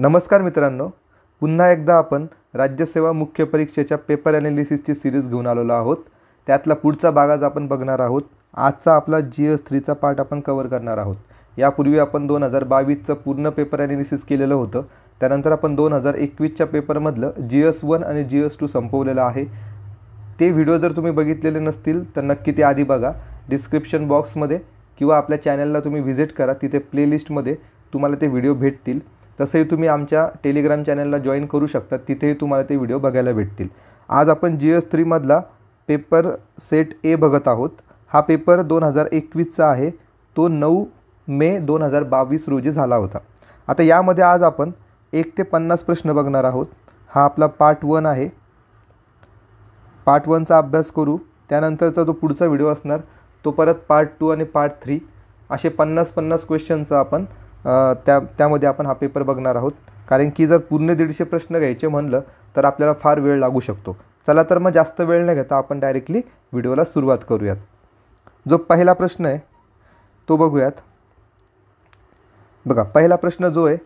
नमस्कार मित्रांनो पुन्हा एकदा आपण राज्यसेवा मुख्य परीक्षेच्या पेपर ॲनालिसिसची सिरीज घेऊन आलेलो आहोत त्यातला पुढचा भाग आज आपण बघणार आहोत आजचा आपला जी एस थ्रीचा पार्ट आपण कवर करणार आहोत यापूर्वी आपण दोन हजार बावीसचं पूर्ण पेपर ॲनालिसिस केलेलं होतं त्यानंतर आपण दोन हजार एकवीसच्या पेपरमधलं जी एस वन आणि जी एस टू संपवलेलं आहे ते व्हिडिओ जर तुम्ही बघितलेले नसतील तर नक्की ते आधी बघा डिस्क्रिप्शन बॉक्समध्ये किंवा आपल्या चॅनलला तुम्ही व्हिजिट करा तिथे प्लेलिस्टमध्ये तुम्हाला ते व्हिडिओ भेटतील तसंही तुम्ही आमच्या टेलिग्राम चॅनलला जॉईन करू शकता तिथेही तुम्हाला ते व्हिडिओ बघायला भेटतील आज आपण जी एस थ्रीमधला पेपर सेट ए बघत आहोत हा पेपर दोन हजार एकवीसचा आहे तो नऊ मे दोन हजार बावीस रोजी झाला होता आता यामध्ये आज आपण एक ते पन्नास प्रश्न बघणार आहोत हा आपला पार्ट वन आहे पार्ट वनचा अभ्यास करू त्यानंतरचा जो पुढचा व्हिडिओ असणार तो परत पार्ट टू आणि पार्ट थ्री असे पन्नास पन्नास क्वेश्चनचा आपण त्या त्यामध्ये आपण हा पेपर बघणार आहोत कारण की जर पूर्ण दीडशे प्रश्न घ्यायचे म्हणलं तर आपल्याला फार वेळ लागू शकतो चला तर मग जास्त वेळ न घेता आपण डायरेक्टली व्हिडिओला सुरुवात करूयात जो पहिला प्रश्न आहे तो बघूयात बघा पहिला प्रश्न जो आहे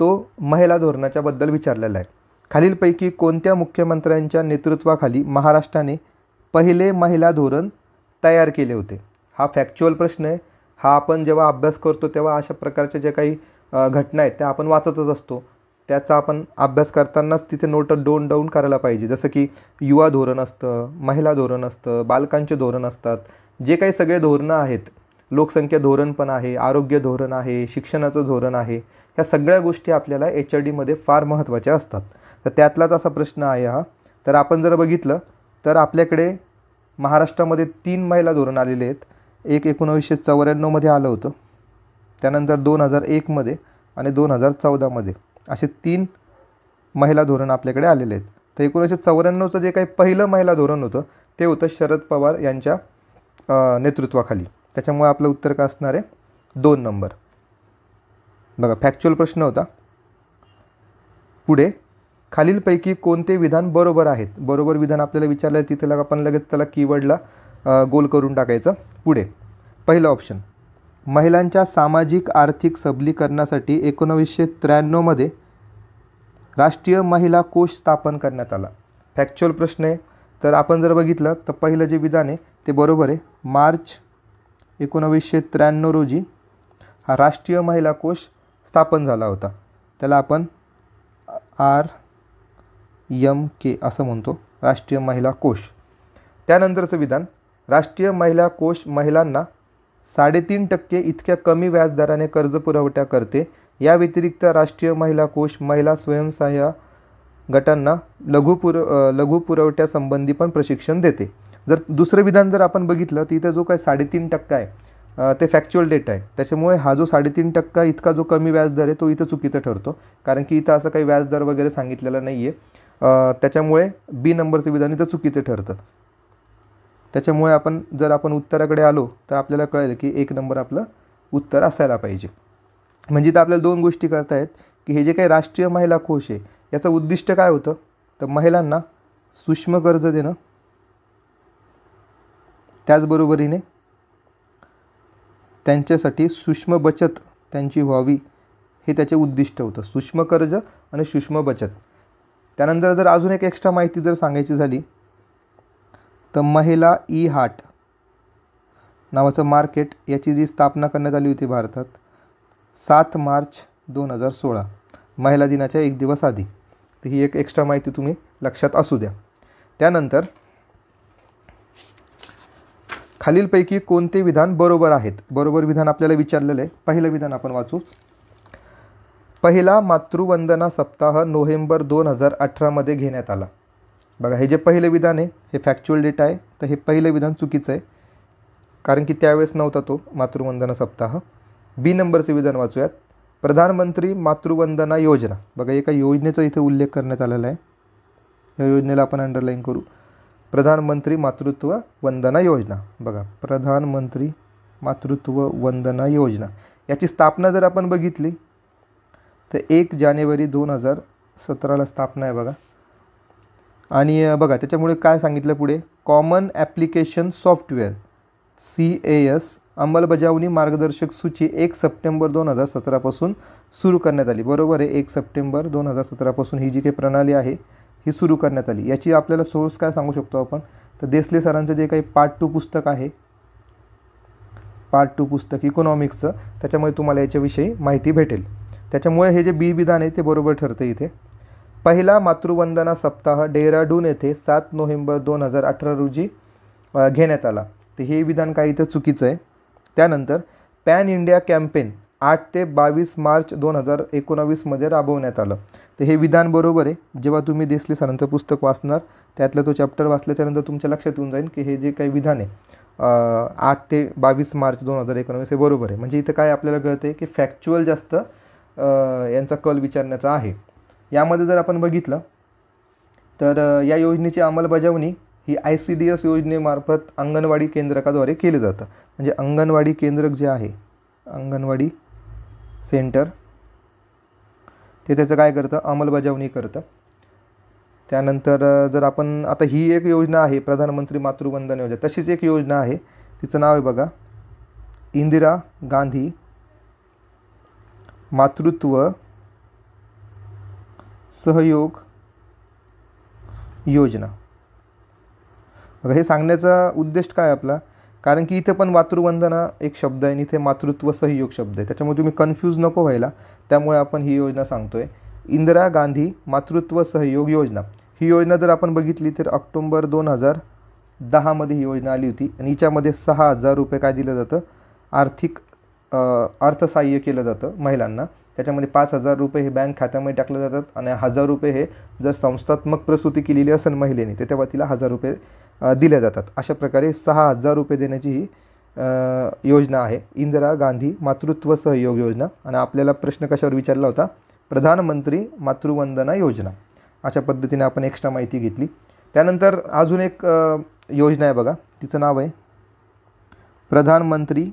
तो महिला धोरणाच्याबद्दल विचारलेला आहे खालीलपैकी कोणत्या मुख्यमंत्र्यांच्या नेतृत्वाखाली महाराष्ट्राने पहिले महिला धोरण तयार केले होते हा फॅक्च्युअल प्रश्न आहे हा आपण जेव्हा अभ्यास करतो तेव्हा अशा प्रकारच्या ज्या काही घटना आहेत त्या आपण वाचतच असतो त्याचा आपण अभ्यास करतानाच तिथे नोट डोन डाऊन करायला पाहिजे जसं की युवा धोरण असतं महिला धोरण असतं बालकांचे धोरण असतात जे काही सगळे धोरणं आहेत लोकसंख्या धोरण पण आहे आरोग्य धोरण आहे शिक्षणाचं धोरण आहे ह्या सगळ्या गोष्टी आपल्याला एच आर डीमध्ये फार महत्त्वाच्या असतात तर त्यातलाच असा प्रश्न आहे हा तर आपण जर बघितलं तर आपल्याकडे महाराष्ट्रामध्ये तीन महिला धोरण आलेले आहेत एक एकोणावीसशे चौऱ्याण्णवमध्ये आलं होतं त्यानंतर दोन हजार एकमध्ये आणि दोन हजार चौदामध्ये असे तीन महिला धोरण आपल्याकडे आलेले आहेत तर एकोणीसशे चौऱ्याण्णवचं जे काही पहिलं महिला धोरण होतं ते होतं शरद पवार यांच्या नेतृत्वाखाली त्याच्यामुळे आपलं उत्तर का असणार आहे दोन नंबर बघा फॅक्च्युअल प्रश्न होता पुढे खालीलपैकी कोणते विधान बरोबर आहेत बरोबर विधान आपल्याला विचारलं तिथे आपण लगेच त्याला कीवर्डला गोल करून टाकायचं पुढे पहिलं ऑप्शन महिलांच्या सामाजिक आर्थिक सबलीकरणासाठी एकोणवीसशे त्र्याण्णवमध्ये राष्ट्रीय महिला कोष स्थापन करण्यात आला फॅक्च्युअल प्रश्न आहे तर आपण जर बघितलं तर पहिलं जे विधान आहे ते बरोबर आहे मार्च एकोणवीसशे त्र्याण्णव रोजी हा राष्ट्रीय महिला कोष स्थापन झाला होता त्याला आपण आर यम के असं म्हणतो राष्ट्रीय महिला कोष त्यानंतरचं विधान राष्ट्रीय महिला कोष महिलांना साडेतीन टक्के इतक्या कमी व्याजदराने कर्ज पुरवठा करते या व्यतिरिक्त राष्ट्रीय महिला कोष महिला स्वयंसहाय्य गटांना लघु पुर लघु पुरवठ्यासंबंधी पण प्रशिक्षण देते जर दुसरं विधान जर आपण बघितलं तर इथं जो काय साडेतीन टक्का आहे ते फॅक्च्युअल डेटा आहे त्याच्यामुळे हा जो साडेतीन टक्का इतका जो कमी व्याजदर आहे तो इथं चुकीचा ठरतो कारण की इथं असं काही व्याजदर वगैरे सांगितलेला नाही आहे त्याच्यामुळे बी नंबरचं विधान इथं चुकीचं ठरतं त्याच्यामुळे आपण जर आपण उत्तराकडे आलो तर आपल्याला कळेल की एक नंबर आपलं उत्तर असायला पाहिजे म्हणजे तर आपल्याला दोन गोष्टी करतायत की हे जे काही राष्ट्रीय महिला कोष आहे याचं उद्दिष्ट काय होतं तर महिलांना सूक्ष्म कर्ज देणं त्याचबरोबरीने त्यांच्यासाठी सूक्ष्म बचत त्यांची व्हावी हे त्याचे उद्दिष्ट होतं सूक्ष्म कर्ज आणि सूक्ष्म बचत त्यानंतर जर अजून एक एक्स्ट्रा माहिती जर सांगायची झाली तर महिला ई हाट नावाचं मार्केट याची जी स्थापना करण्यात आली होती भारतात सात मार्च दोन हजार सोळा महिला दिनाच्या एक दिवस आधी तर ही एक एक्स्ट्रा माहिती तुम्ही लक्षात असू द्या त्यानंतर खालीलपैकी कोणते विधान बरोबर आहेत बरोबर विधान आपल्याला विचारलेलं आहे पहिलं विधान आपण वाचू पहिला मातृवंदना सप्ताह नोव्हेंबर दोन हजार अठरामध्ये घेण्यात आला बघा हे जे पहिलं विधान आहे हे फॅक्च्युअल डेटा आहे तर हे पहिलं विधान चुकीचं आहे कारण की त्यावेळेस नव्हता तो मातृवंदना सप्ताह बी नंबरचं विधान वाचूयात प्रधानमंत्री मातृवंदना योजना बघा एका योजनेचा इथे उल्लेख करण्यात आलेला आहे या योजनेला आपण अंडरलाईन करू प्रधानमंत्री मातृत्व वंदना योजना बघा प्रधानमंत्री मातृत्व वंदना योजना याची स्थापना जर आपण बघितली तर एक जानेवारी दोन हजार सतराला स्थापना आहे बघा आणि बघा त्याच्यामुळे काय सांगितलं पुढे common application software C A S अंमलबजावणी मार्गदर्शक सूची एक सप्टेंबर दोन हजार सतरापासून सुरू करण्यात आली बरोबर आहे एक सप्टेंबर दोन हजार सतरापासून ही जी काही प्रणाली आहे ही सुरू करण्यात आली याची आपल्याला सोर्स काय सांगू शकतो आपण तर देसले सरांचं जे काही पार्ट टू पुस्तक आहे पार्ट टू पुस्तक इकॉनॉमिक्सचं त्याच्यामुळे तुम्हाला याच्याविषयी माहिती भेटेल त्याच्यामुळे हे जे बी विधान आहे ते बरोबर ठरतं इथे पहिला मातृवंदना सप्ताह डेहराडून येथे सात नोव्हेंबर दोन हजार अठरा रोजी घेण्यात आला तर हे विधान काही इथं चुकीचं आहे त्यानंतर पॅन इंडिया कॅम्पेन आठ ते बावीस मार्च दोन हजार एकोणावीसमध्ये राबवण्यात आलं तर हे विधान बरोबर आहे जेव्हा तुम्ही देसले सरांचं पुस्तक वाचणार त्यातलं तो चॅप्टर वाचल्याच्यानंतर तुमच्या लक्षात येऊन जाईल की हे जे काही विधान आहे आठ ते बावीस मार्च दोन हजार एकोणावीस हे बरोबर आहे म्हणजे इथं काय आपल्याला कळतं आहे की फॅक्च्युअल जास्त यांचा कल विचारण्याचा आहे यामध्ये जर आपण बघितलं तर या योजनेची अंमलबजावणी ही आय सी डी एस योजनेमार्फत अंगणवाडी केंद्रकाद्वारे केलं जातं म्हणजे अंगणवाडी केंद्रक जे आहे अंगणवाडी सेंटर ते त्याचं काय करतं अंमलबजावणी करतं त्यानंतर जर आपण आता ही एक योजना आहे प्रधानमंत्री मातृवंदन योजना तशीच एक योजना आहे तिचं नाव आहे बघा इंदिरा गांधी मातृत्व सहयोग योजना बघा हे सांगण्याचा उद्देश काय आपला कारण की इथे पण मातृवंदना एक शब्द आहे आणि इथे मातृत्व सहयोग शब्द आहे त्याच्यामुळे तुम्ही कन्फ्यूज नको व्हायला त्यामुळे आपण ही योजना सांगतोय इंदिरा गांधी मातृत्व सहयोग योजना ही योजना जर आपण बघितली तर ऑक्टोंबर दोन हजार दहामध्ये ही योजना आली होती आणि हिच्यामध्ये सहा हजार रुपये काय दिलं जातं आर्थिक अर्थसहाय्य केलं जातं महिलांना त्याच्यामध्ये पाच हजार रुपये हे बँक खात्यामध्ये टाकले जातात आणि हजार रुपये हे जर संस्थात्मक प्रसूती केलेली असेल महिलेने तर तेव्हा तिला हजार रुपये दिल्या जातात अशा प्रकारे सहा हजार रुपये देण्याची ही योजना आहे इंदिरा गांधी मातृत्व सहयोग योजना आणि आपल्याला प्रश्न कशावर विचारला होता प्रधानमंत्री मातृवंदना योजना अशा पद्धतीने आपण एक्स्ट्रा माहिती घेतली त्यानंतर अजून एक योजना आहे बघा तिचं नाव आहे प्रधानमंत्री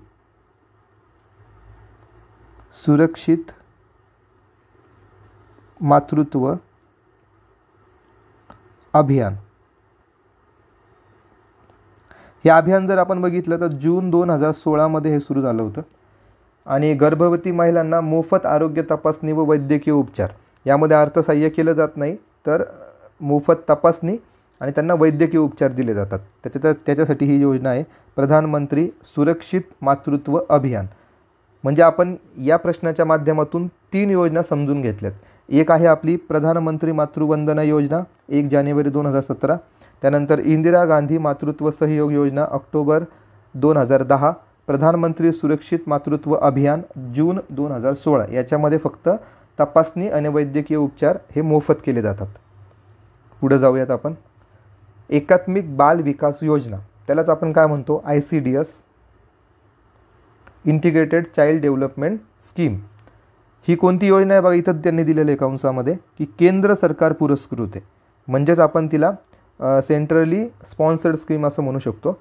सुरक्षित मातृत्व अभियान हे अभियान जर आपण बघितलं तर जून दोन हजार सोळामध्ये हे सुरू झालं होतं आणि गर्भवती महिलांना मोफत आरोग्य तपासणी व वैद्यकीय उपचार यामध्ये अर्थसहाय्य केलं जात नाही तर मोफत तपासणी आणि त्यांना वैद्यकीय उपचार दिले जातात त्याच्या त्याच्यासाठी ही योजना आहे प्रधानमंत्री सुरक्षित मातृत्व अभियान म्हणजे आपण या प्रश्नाच्या माध्यमातून तीन योजना समजून घेतल्यात एक आहे आपली प्रधानमंत्री मातृवंदना योजना एक जानेवारी दोन हजार सतरा त्यानंतर इंदिरा गांधी मातृत्व सहयोग योजना ऑक्टोबर दोन हजार दहा प्रधानमंत्री सुरक्षित मातृत्व अभियान जून दोन हजार सोळा याच्यामध्ये फक्त तपासणी आणि वैद्यकीय उपचार हे मोफत केले जातात पुढं जाऊयात आपण एकात्मिक बाल विकास योजना त्यालाच आपण काय म्हणतो I C D S integrated child development scheme ही कोणती योजना आहे बघा इथं त्यांनी दिलेलं आहे कंसामध्ये की केंद्र सरकार पुरस्कृत आहे म्हणजेच आपण तिला सेंट्रली स्पॉन्सर्ड स्कीम असं म्हणू शकतो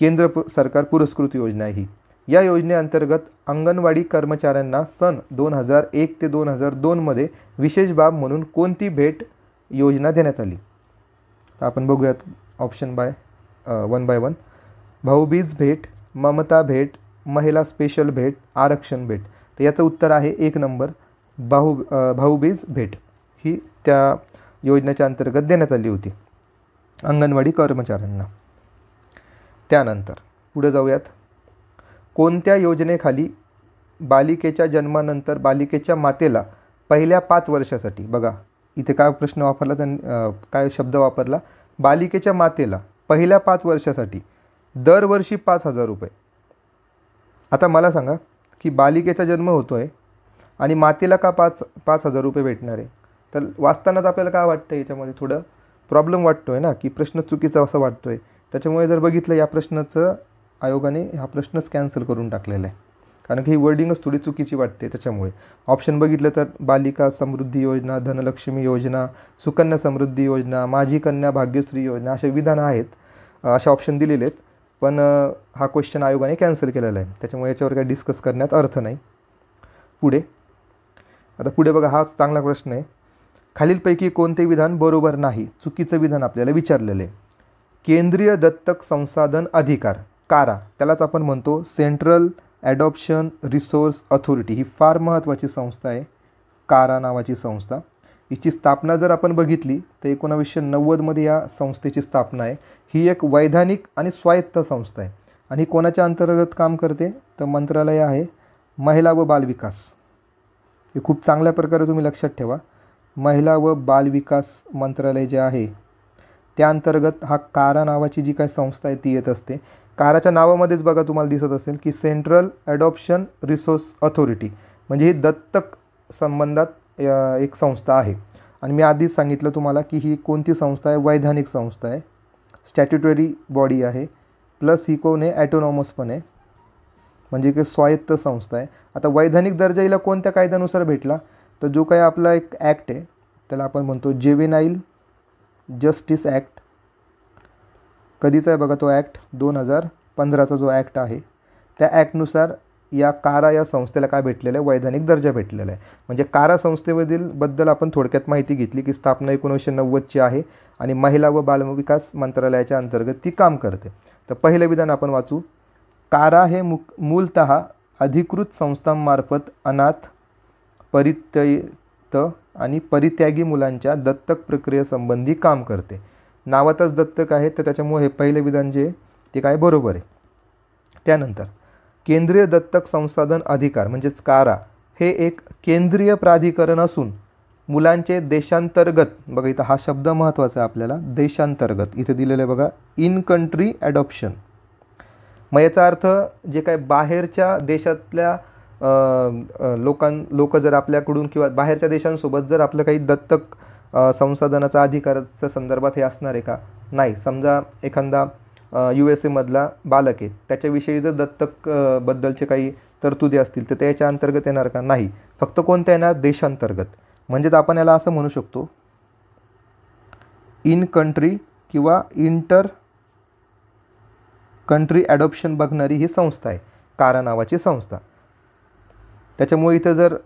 केंद्र पु सरकार पुरस्कृत योजना ही या योजनेअंतर्गत अंगणवाडी कर्मचाऱ्यांना सन दोन हजार एक ते दोन हजार दोनमध्ये विशेष बाब म्हणून कोणती भेट योजना देण्यात आली तर आपण बघूयात option by one by one भाऊबीज भेट ममता भेट महिला स्पेशल भेट आरक्षण भेट तर याचं उत्तर आहे एक नंबर भाऊ भाऊबीज भेट ही त्या योजनेच्या अंतर्गत देण्यात आली होती अंगणवाडी कर्मचाऱ्यांना त्यानंतर पुढे जाऊयात कोणत्या योजनेखाली बालिकेच्या जन्मानंतर बालिकेच्या मातेला पहिल्या पाच वर्षासाठी बघा इथे काय प्रश्न वापरला त्यांनी काय शब्द वापरला बालिकेच्या मातेला पहिल्या पाच वर्षासाठी दरवर्षी पाच हजार रुपये आता मला सांगा की बालिकेचा जन्म होतो आहे आणि मातेला का पाच पाच हजार रुपये भेटणार आहे तर वाचतानाच आपल्याला काय वाटतं याच्यामध्ये थोडं प्रॉब्लेम वाटतो आहे ना की प्रश्न चुकीचा असं वाटतो आहे त्याच्यामुळे जर बघितलं या प्रश्नाचं आयोगाने हा प्रश्नच कॅन्सल करून टाकलेला आहे कारण की ही वर्डिंगच थोडी चुकीची वाटते त्याच्यामुळे ऑप्शन बघितलं तर बालिका समृद्धी योजना धनलक्ष्मी योजना सुकन्या समृद्धी योजना माझी कन्या भाग्यश्री योजना असे विधानं आहेत असे ऑप्शन दिलेले आहेत पण हा क्वेश्चन आयोगाने कॅन्सल केलेला आहे त्याच्यामुळे याच्यावर काही डिस्कस करण्यात अर्थ नाही पुढे आता पुढे बघा हा चांगला प्रश्न आहे खालीलपैकी कोणते विधान बरोबर नाही चुकीचं विधान आपल्याला विचारलेलं आहे केंद्रीय दत्तक संसाधन अधिकार कारा त्यालाच आपण म्हणतो सेंट्रल ॲडॉप्शन रिसोर्स अथॉरिटी ही फार महत्त्वाची संस्था आहे कारा नावाची संस्था हिची स्थापना जर आपण बघितली तर एकोणावीसशे नव्वदमध्ये या संस्थेची स्थापना आहे ही एक वैधानिक आणि स्वायत्त संस्था आहे आणि कोणाच्या अंतर्गत काम करते तर मंत्रालय आहे महिला व बालविकास हे खूप चांगल्या प्रकारे तुम्ही लक्षात ठेवा महिला व बालविकास मंत्रालय जे आहे त्या अंतर्गत हा कारा नावाची जी काय संस्था आहे ती येत असते काराच्या नावामध्येच बघा तुम्हाला दिसत असेल की सेंट्रल ॲडॉप्शन रिसोर्स अथॉरिटी म्हणजे ही दत्तक संबंधात एक संस्था आहे आणि मी आधीच सांगितलं तुम्हाला की ही कोणती संस्था आहे वैधानिक संस्था आहे स्टॅट्युटरी बॉडी आहे प्लस ही कोण ॲटोनॉमस पण आहे म्हणजे की स्वायत्त संस्था आहे आता वैधानिक दर्जा हिला कोणत्या कायद्यानुसार भेटला तर जो काही आपला एक ॲक्ट आहे त्याला आपण म्हणतो जेवेनाईल जस्टिस ॲक्ट कधीचा आहे बघा तो ॲक्ट दोन हजार पंधराचा जो ॲक्ट आहे त्या ॲक्टनुसार या कारा या संस्थेला काय भेटलेलं आहे वैधानिक दर्जा भेटलेला आहे म्हणजे कारा संस्थेमधील बद्दल आपण थोडक्यात माहिती घेतली की स्थापना एकोणीसशे नव्वदची आहे आणि महिला व बालविकास मंत्रालयाच्या अंतर्गत ती काम करते तर पहिलं विधान आपण वाचू कारा हे मु मूलत अधिकृत संस्थांमार्फत अनाथ परित्यक्त आणि परित्यागी मुलांच्या दत्तक प्रक्रियेसंबंधी काम करते नावातच दत्तक आहे तर त्याच्यामुळे हे पहिलं विधान जे ते काय बरोबर आहे त्यानंतर केंद्रीय दत्तक संसाधन अधिकार म्हणजेच कारा हे एक केंद्रीय प्राधिकरण असून मुलांचे देशांतर्गत बघा इथं हा शब्द महत्त्वाचा आहे आपल्याला देशांतर्गत इथे दिलेलं आहे बघा इन कंट्री ॲडॉप्शन मग याचा अर्थ जे काय बाहेरच्या देशातल्या लोकां लोक जर आपल्याकडून किंवा बाहेरच्या देशांसोबत जर आपलं काही दत्तक संसाधनाचा अधिकाराच्या संदर्भात हे असणार आहे का नाही समजा एखादा यू एस एमधला बालक आहे त्याच्याविषयी जर दत्तक बद्दलचे काही तरतुदी असतील तर त्याच्या अंतर्गत येणार का नाही फक्त कोणत्या येणार देशांतर्गत म्हणजेच आपण याला असं म्हणू शकतो इन कंट्री किंवा इंटर कंट्री ॲडॉप्शन बघणारी ही संस्था आहे कारा नावाची संस्था त्याच्यामुळे इथं जर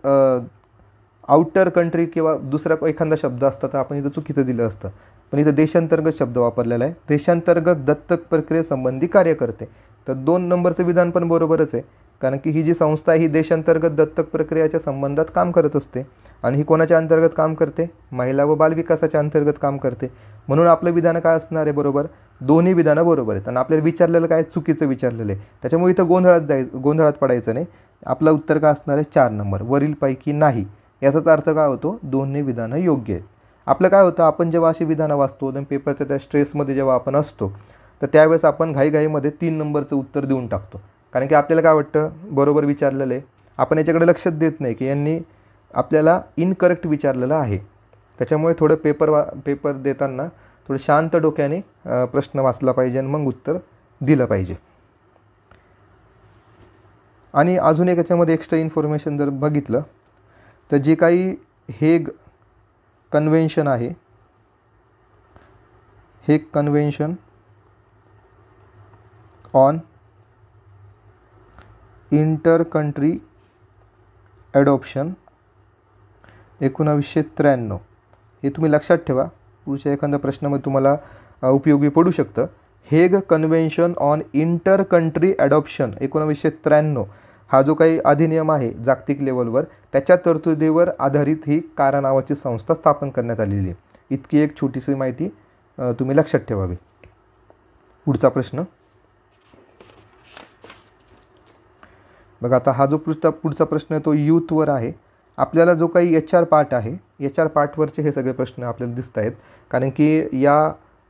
आउटर कंट्री किंवा दुसरा एखादा शब्द असता तर आपण इथं चुकीचं दिलं असतं पण इथं देशांतर्गत शब्द वापरलेला आहे देशांतर्गत दत्तक प्रक्रियेसंबंधी कार्य करते तर दोन नंबरचं विधान पण बरोबरच आहे कारण की ही जी संस्था आहे ही देशांतर्गत दत्तक प्रक्रियाच्या संबंधात काम करत असते आणि ही कोणाच्या अंतर्गत काम करते महिला व बालविकासाच्या अंतर्गत काम करते म्हणून आपलं विधानं काय असणार आहे बरोबर दोन्ही विधानं बरोबर आहेत आणि आपल्याला विचारलेलं काय चुकीचं विचारलेलं आहे त्याच्यामुळे इथं गोंधळात जाय गोंधळात पडायचं नाही आपलं उत्तर काय असणार आहे चार नंबर वरीलपैकी नाही याचाच अर्थ काय होतो दोन्ही विधानं योग्य आहेत आपलं काय होतं आपण जेव्हा अशी विधानं वाचतो पेपरच्या त्या स्ट्रेसमध्ये जेव्हा आपण असतो तर त्यावेळेस आपण घाईघाईमध्ये तीन नंबरचं उत्तर देऊन टाकतो कारण की आपल्याला काय वाटतं बरोबर विचारलेलं आहे आपण याच्याकडे लक्षच देत नाही की यांनी आपल्याला इनकरेक्ट विचारलेलं आहे त्याच्यामुळे थोडं पेपर वा पेपर देताना थोडं शांत डोक्याने प्रश्न वाचला पाहिजे आणि मग उत्तर दिलं पाहिजे आणि अजून एक याच्यामध्ये एक्स्ट्रा इन्फॉर्मेशन जर बघितलं तर जे काही हेग कन्व्हेन्शन आहे हे convention on inter country adoption एकोणावीसशे त्र्याण्णव हे तुम्ही लक्षात ठेवा पुढच्या एखाद्या प्रश्नामध्ये तुम्हाला उपयोगी पडू शकतं Hague convention on inter country adoption एकोणावीसशे त्र्याण्णव हा जो काही अधिनियम आहे जागतिक लेवलवर त्याच्या तरतुदीवर आधारित ही कारा नावाची संस्था स्थापन करण्यात आलेली आहे इतकी एक छोटीशी माहिती तुम्ही लक्षात ठेवावी पुढचा प्रश्न बघा आता हा जो पृष्ठ पुढचा प्रश्न तो यूथवर आहे आपल्याला जो काही एच आर पार्ट आहे एच आर पार्टवरचे हे सगळे प्रश्न आपल्याला दिसत आहेत कारण की या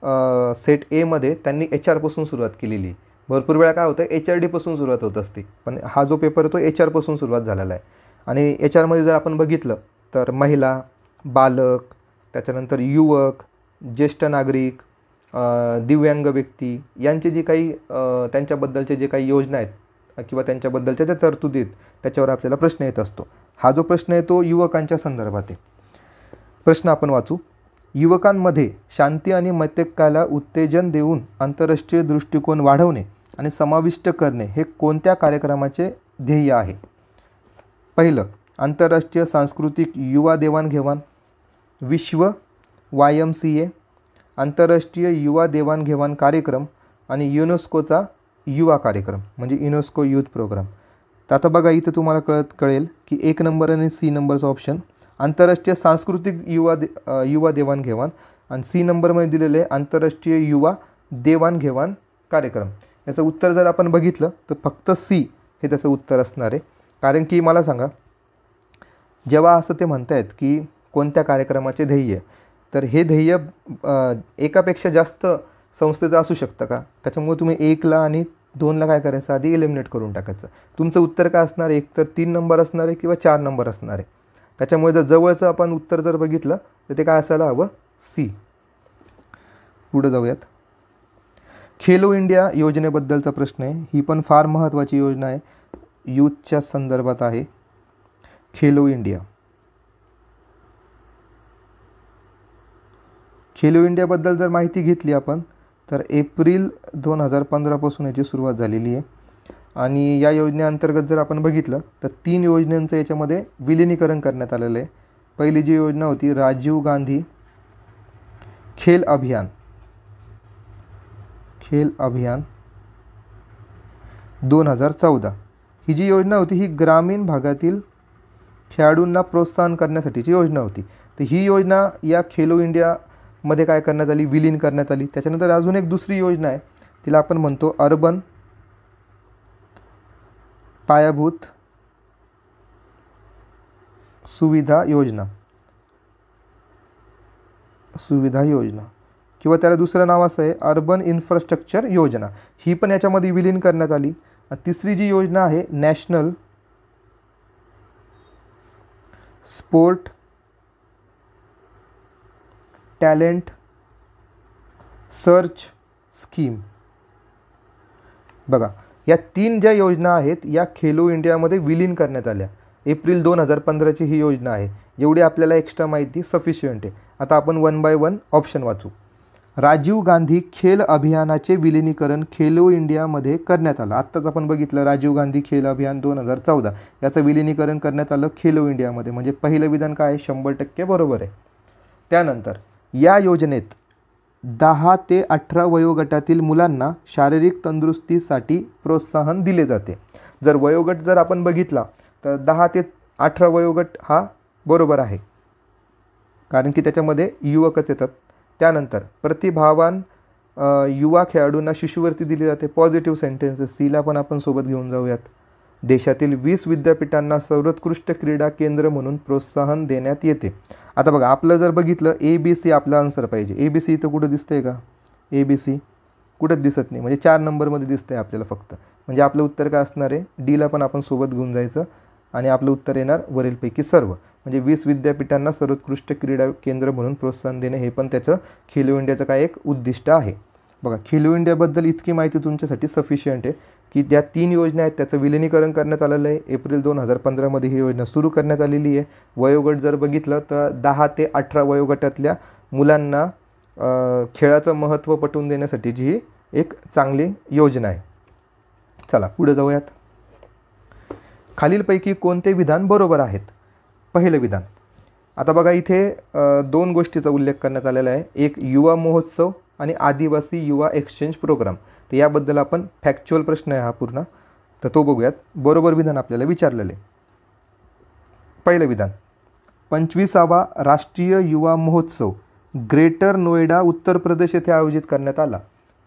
आ, सेट एमध्ये त्यांनी एच आरपासून सुरुवात केलेली भरपूर वेळा काय होतं एच आर डीपासून सुरुवात होत असते पण हा जो पेपर आहे तो एच आरपासून सुरुवात झालेला आहे आणि एच आरमध्ये जर आपण बघितलं तर महिला बालक त्याच्यानंतर युवक ज्येष्ठ नागरिक दिव्यांग व्यक्ती यांचे जे काही त्यांच्याबद्दलचे जे काही योजना आहेत किंवा त्यांच्याबद्दलच्या त्या तरतुदीत त्याच्यावर आपल्याला प्रश्न येत असतो हा जो प्रश्न आहे तो युवकांच्या संदर्भात आहे प्रश्न आपण वाचू युवकांमध्ये शांती आणि मैत्यकाला उत्तेजन देऊन आंतरराष्ट्रीय दृष्टिकोन वाढवणे आणि समाविष्ट करणे हे कोणत्या कार्यक्रमाचे ध्येय आहे पहिलं आंतरराष्ट्रीय सांस्कृतिक युवा देवाणघेवाण विश्व वाय एम सी ए आंतरराष्ट्रीय युवा देवाणघेवाण कार्यक्रम आणि युनेस्कोचा युवा कार्यक्रम म्हणजे युनेस्को यूथ प्रोग्राम तर आता बघा इथं तुम्हाला कळत कळेल की एक नंबर आणि सी नंबरचा ऑप्शन आंतरराष्ट्रीय सांस्कृतिक युवा दे युवा देवाणघेवाण आणि सी नंबरमध्ये दिलेले आंतरराष्ट्रीय युवा देवाणघेवाण कार्यक्रम याचं उत्तर जर आपण बघितलं तर फक्त सी हे त्याचं उत्तर असणार आहे कारण की मला सांगा जेव्हा असं ते आहेत की कोणत्या कार्यक्रमाचे ध्येय तर हे ध्येय एकापेक्षा जास्त संस्थेचं असू शकतं का त्याच्यामुळे तुम्ही एकला आणि दोनला काय करायचं आधी एलिमिनेट करून टाकायचं तुमचं उत्तर काय असणार आहे एक तर तीन नंबर असणार आहे किंवा चार नंबर असणार आहे त्याच्यामुळे जर जवळचं आपण उत्तर जर बघितलं तर ते काय असायला हवं सी पुढं जाऊयात खेलो इंडिया योजनेबद्दलचा प्रश्न आहे ही पण फार महत्त्वाची योजना आहे यूथच्या संदर्भात आहे खेलो इंडिया खेलो इंडियाबद्दल जर माहिती घेतली आपण तर एप्रिल दोन हजार पंधरापासून याची सुरुवात झालेली आहे आणि या योजनेअंतर्गत जर आपण बघितलं तर तीन योजनांचं याच्यामध्ये विलिनीकरण करण्यात आलेलं आहे पहिली जी योजना होती राजीव गांधी खेल अभियान खेल अभियान दोन हजार चौदा ही जी योजना होती ही ग्रामीण भागातील खेळाडूंना प्रोत्साहन करण्यासाठीची योजना होती तर ही योजना या खेलो इंडियामध्ये काय करण्यात आली विलीन करण्यात आली त्याच्यानंतर अजून एक दुसरी योजना आहे तिला आपण म्हणतो अर्बन पायाभूत सुविधा योजना सुविधा योजना किंवा त्याला दुसरं नाव असं आहे अर्बन इन्फ्रास्ट्रक्चर योजना ही पण याच्यामध्ये विलीन करण्यात आली तिसरी जी योजना आहे national sport talent search scheme बघा या तीन ज्या योजना आहेत या खेलो इंडियामध्ये विलीन करण्यात आल्या एप्रिल दोन हजार पंधराची ही योजना आहे एवढी आपल्याला एक्स्ट्रा माहिती सफिशियंट आहे आता आपण वन बाय वन ऑप्शन वाचू राजीव गांधी खेल अभियानाचे विलिनीकरण खेलो इंडियामध्ये करण्यात आलं आत्ताच आपण बघितलं राजीव गांधी खेल अभियान दोन हजार चौदा याचं विलिनीकरण करण्यात आलं खेलो इंडियामध्ये म्हणजे पहिलं विधान काय आहे शंभर टक्के बरोबर आहे त्यानंतर या योजनेत दहा ते अठरा वयोगटातील मुलांना शारीरिक तंदुरुस्तीसाठी प्रोत्साहन दिले जाते जर वयोगट जर आपण बघितला तर दहा ते अठरा वयोगट हा बरोबर आहे कारण की त्याच्यामध्ये युवकच येतात त्यानंतर प्रतिभावान युवा खेळाडूंना शिष्यवृत्ती दिली जाते पॉझिटिव्ह सेंटेन्सेस सीला पण आपण सोबत घेऊन जाऊयात देशातील वीस विद्यापीठांना सर्वोत्कृष्ट क्रीडा केंद्र म्हणून प्रोत्साहन देण्यात येते आता बघा आपलं जर बघितलं ए बी सी आपला आन्सर पाहिजे ए बी सी इथं कुठं दिसतंय का ए बी सी कुठंच दिसत नाही म्हणजे चार नंबरमध्ये दिसतंय आपल्याला फक्त म्हणजे आपलं उत्तर काय असणार आहे डीला पण आपण सोबत घेऊन जायचं आणि आपलं उत्तर येणार वरीलपैकी सर्व म्हणजे वीस विद्यापीठांना सर्वोत्कृष्ट क्रीडा केंद्र म्हणून प्रोत्साहन देणे हे पण त्याचं खेलो इंडियाचं काय एक उद्दिष्ट आहे बघा खेलो इंडियाबद्दल इतकी माहिती तुमच्यासाठी सफिशियंट आहे की त्या तीन योजना आहेत त्याचं विलिनीकरण करण्यात आलेलं आहे एप्रिल दोन हजार पंधरामध्ये ही योजना सुरू करण्यात आलेली आहे वयोगट जर बघितलं तर दहा ते अठरा वयोगटातल्या मुलांना खेळाचं महत्त्व पटवून देण्यासाठी जी एक चांगली योजना आहे चला पुढे जाऊयात खालीलपैकी कोणते विधान बरोबर आहेत पहिलं विधान आता बघा इथे दोन गोष्टीचा उल्लेख करण्यात आलेला आहे एक युवा महोत्सव आणि आदिवासी युवा एक्सचेंज प्रोग्राम तर याबद्दल आपण फॅक्च्युअल प्रश्न आहे हा पूर्ण तर तो बघूयात बरोबर विधान आपल्याला विचारलेले पहिलं विधान पंचवीसावा राष्ट्रीय युवा महोत्सव ग्रेटर नोएडा उत्तर प्रदेश येथे आयोजित करण्यात आला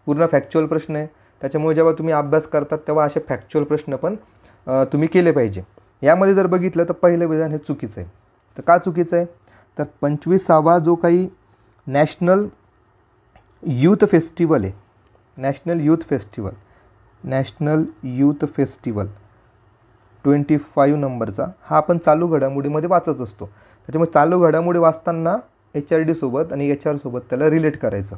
पूर्ण फॅक्च्युअल प्रश्न आहे त्याच्यामुळे जेव्हा तुम्ही अभ्यास करतात तेव्हा असे फॅक्च्युअल प्रश्न पण तुम्ही केले पाहिजे यामध्ये जर बघितलं तर पहिलं विधान हे चुकीचं आहे तर का चुकीचं आहे तर पंचवीसावा जो काही नॅशनल यूथ फेस्टिवल आहे national youth festival national youth festival twenty five नंबरचा हा आपण चालू घडामोडीमध्ये वाचत असतो त्याच्यामुळे चालू घडामोडी वाचताना एच आर डीसोबत आणि एच आरसोबत त्याला रिलेट करायचं